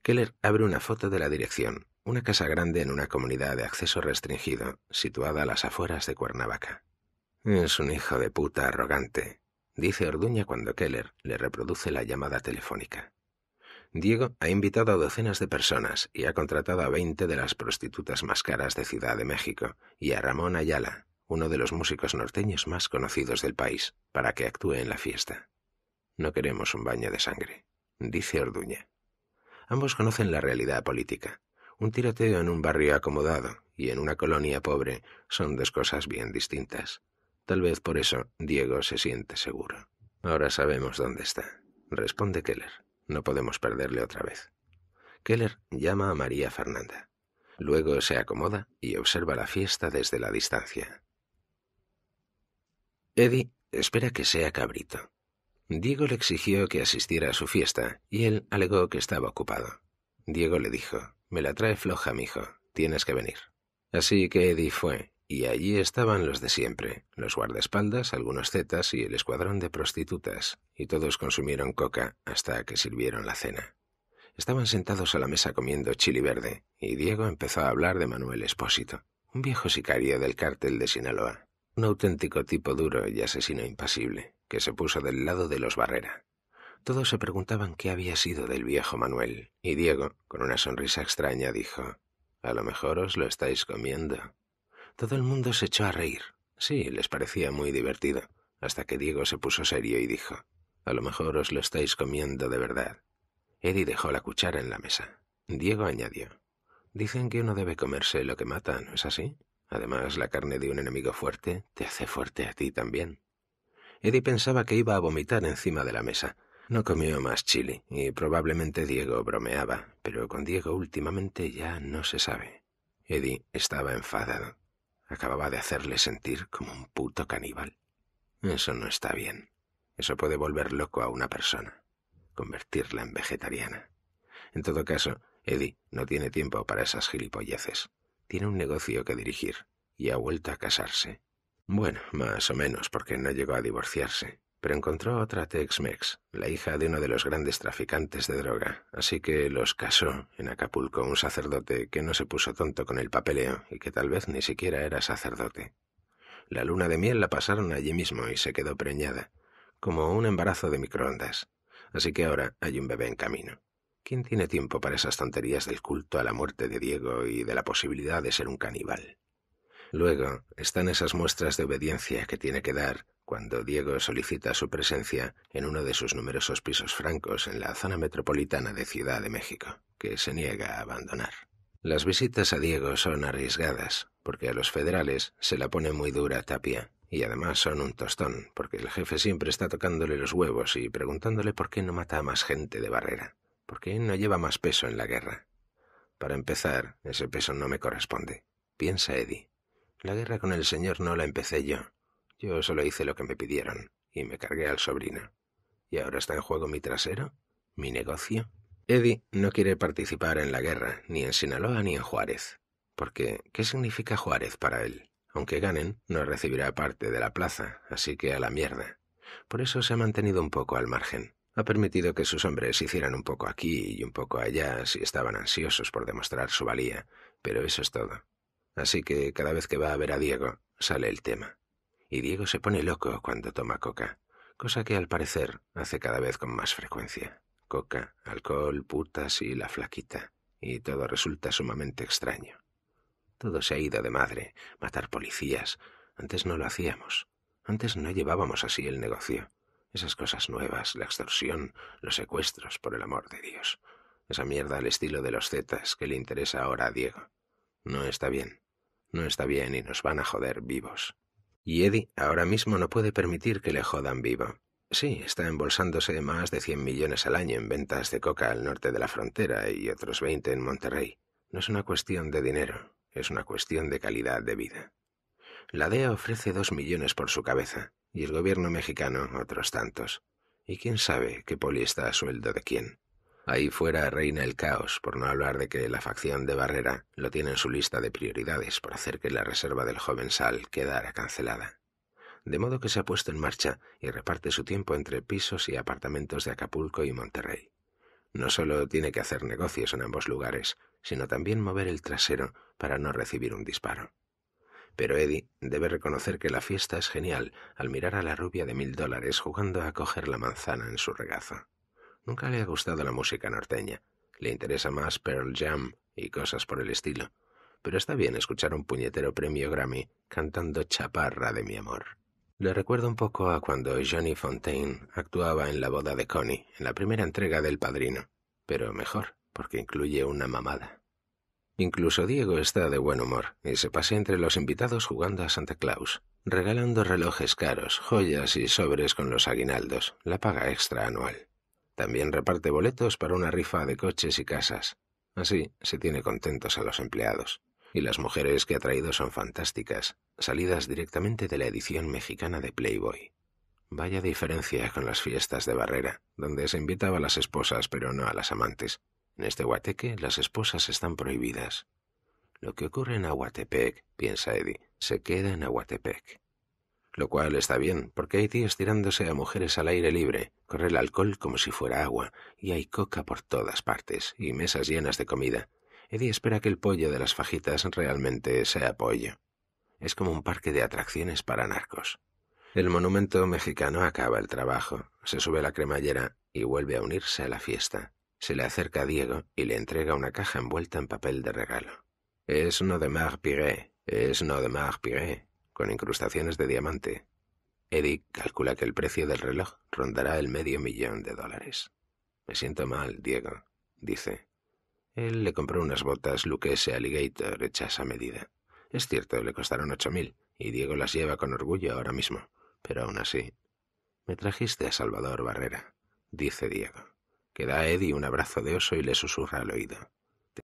A: Keller abre una foto de la dirección, una casa grande en una comunidad de acceso restringido, situada a las afueras de Cuernavaca. Es un hijo de puta arrogante, dice Orduña cuando Keller le reproduce la llamada telefónica. Diego ha invitado a docenas de personas y ha contratado a veinte de las prostitutas más caras de Ciudad de México y a Ramón Ayala, uno de los músicos norteños más conocidos del país, para que actúe en la fiesta. No queremos un baño de sangre, dice Orduña. Ambos conocen la realidad política, un tiroteo en un barrio acomodado y en una colonia pobre son dos cosas bien distintas. Tal vez por eso Diego se siente seguro. Ahora sabemos dónde está, responde Keller. No podemos perderle otra vez. Keller llama a María Fernanda. Luego se acomoda y observa la fiesta desde la distancia. Eddie espera que sea cabrito. Diego le exigió que asistiera a su fiesta y él alegó que estaba ocupado. Diego le dijo, me la trae floja, mijo. Tienes que venir. Así que Eddie fue, y allí estaban los de siempre, los guardaespaldas, algunos zetas y el escuadrón de prostitutas, y todos consumieron coca hasta que sirvieron la cena. Estaban sentados a la mesa comiendo chili verde, y Diego empezó a hablar de Manuel Espósito, un viejo sicario del cártel de Sinaloa, un auténtico tipo duro y asesino impasible, que se puso del lado de los Barrera, todos se preguntaban qué había sido del viejo Manuel, y Diego, con una sonrisa extraña, dijo, A lo mejor os lo estáis comiendo. Todo el mundo se echó a reír. Sí, les parecía muy divertido, hasta que Diego se puso serio y dijo, A lo mejor os lo estáis comiendo de verdad. Eddie dejó la cuchara en la mesa. Diego añadió, Dicen que uno debe comerse lo que mata, ¿no es así? Además, la carne de un enemigo fuerte te hace fuerte a ti también. Eddie pensaba que iba a vomitar encima de la mesa, no comió más chili y probablemente Diego bromeaba, pero con Diego últimamente ya no se sabe. Eddie estaba enfadado. Acababa de hacerle sentir como un puto caníbal. Eso no está bien. Eso puede volver loco a una persona, convertirla en vegetariana. En todo caso, Eddie no tiene tiempo para esas gilipolleces. Tiene un negocio que dirigir y ha vuelto a casarse. Bueno, más o menos, porque no llegó a divorciarse pero encontró otra Tex-Mex, la hija de uno de los grandes traficantes de droga, así que los casó en Acapulco un sacerdote que no se puso tonto con el papeleo y que tal vez ni siquiera era sacerdote. La luna de miel la pasaron allí mismo y se quedó preñada, como un embarazo de microondas. Así que ahora hay un bebé en camino. ¿Quién tiene tiempo para esas tonterías del culto a la muerte de Diego y de la posibilidad de ser un caníbal? Luego están esas muestras de obediencia que tiene que dar cuando Diego solicita su presencia en uno de sus numerosos pisos francos en la zona metropolitana de Ciudad de México, que se niega a abandonar. Las visitas a Diego son arriesgadas, porque a los federales se la pone muy dura Tapia, y además son un tostón, porque el jefe siempre está tocándole los huevos y preguntándole por qué no mata a más gente de barrera, por qué no lleva más peso en la guerra. Para empezar, ese peso no me corresponde, piensa Eddie. La guerra con el señor no la empecé yo, yo solo hice lo que me pidieron y me cargué al sobrino. ¿Y ahora está en juego mi trasero? ¿Mi negocio? Eddie no quiere participar en la guerra, ni en Sinaloa ni en Juárez. Porque, ¿qué significa Juárez para él? Aunque ganen, no recibirá parte de la plaza, así que a la mierda. Por eso se ha mantenido un poco al margen. Ha permitido que sus hombres hicieran un poco aquí y un poco allá si estaban ansiosos por demostrar su valía, pero eso es todo. Así que cada vez que va a ver a Diego, sale el tema y Diego se pone loco cuando toma coca, cosa que al parecer hace cada vez con más frecuencia. Coca, alcohol, putas y la flaquita, y todo resulta sumamente extraño. Todo se ha ido de madre, matar policías. Antes no lo hacíamos. Antes no llevábamos así el negocio. Esas cosas nuevas, la extorsión, los secuestros, por el amor de Dios. Esa mierda al estilo de los Zetas que le interesa ahora a Diego. No está bien. No está bien y nos van a joder vivos. Y Eddie ahora mismo no puede permitir que le jodan vivo. Sí, está embolsándose más de 100 millones al año en ventas de coca al norte de la frontera y otros 20 en Monterrey. No es una cuestión de dinero, es una cuestión de calidad de vida. La DEA ofrece dos millones por su cabeza y el gobierno mexicano otros tantos. Y quién sabe qué poli está a sueldo de quién. Ahí fuera reina el caos, por no hablar de que la facción de Barrera lo tiene en su lista de prioridades por hacer que la reserva del joven Sal quedara cancelada. De modo que se ha puesto en marcha y reparte su tiempo entre pisos y apartamentos de Acapulco y Monterrey. No solo tiene que hacer negocios en ambos lugares, sino también mover el trasero para no recibir un disparo. Pero Eddie debe reconocer que la fiesta es genial al mirar a la rubia de mil dólares jugando a coger la manzana en su regazo. Nunca le ha gustado la música norteña. Le interesa más Pearl Jam y cosas por el estilo. Pero está bien escuchar un puñetero premio Grammy cantando Chaparra de mi amor. Le recuerdo un poco a cuando Johnny Fontaine actuaba en la boda de Connie, en la primera entrega del Padrino. Pero mejor, porque incluye una mamada. Incluso Diego está de buen humor y se pasea entre los invitados jugando a Santa Claus, regalando relojes caros, joyas y sobres con los aguinaldos, la paga extra anual. También reparte boletos para una rifa de coches y casas. Así se tiene contentos a los empleados. Y las mujeres que ha traído son fantásticas, salidas directamente de la edición mexicana de Playboy. Vaya diferencia con las fiestas de Barrera, donde se invitaba a las esposas pero no a las amantes. En este Guateque las esposas están prohibidas. Lo que ocurre en Aguatepec, piensa Eddie, se queda en Aguatepec lo cual está bien, porque hay tíos tirándose a mujeres al aire libre, corre el alcohol como si fuera agua, y hay coca por todas partes, y mesas llenas de comida. Eddie espera que el pollo de las fajitas realmente sea pollo. Es como un parque de atracciones para narcos. El monumento mexicano acaba el trabajo, se sube la cremallera y vuelve a unirse a la fiesta. Se le acerca a Diego y le entrega una caja envuelta en papel de regalo. Es de mar, Piré, es mar, Piré, con incrustaciones de diamante. Eddie calcula que el precio del reloj rondará el medio millón de dólares. Me siento mal, Diego, dice. Él le compró unas botas Luquese Alligator hechas a medida. Es cierto, le costaron ocho mil, y Diego las lleva con orgullo ahora mismo, pero aún así. Me trajiste a Salvador Barrera, dice Diego, que da a Eddie un abrazo de oso y le susurra al oído.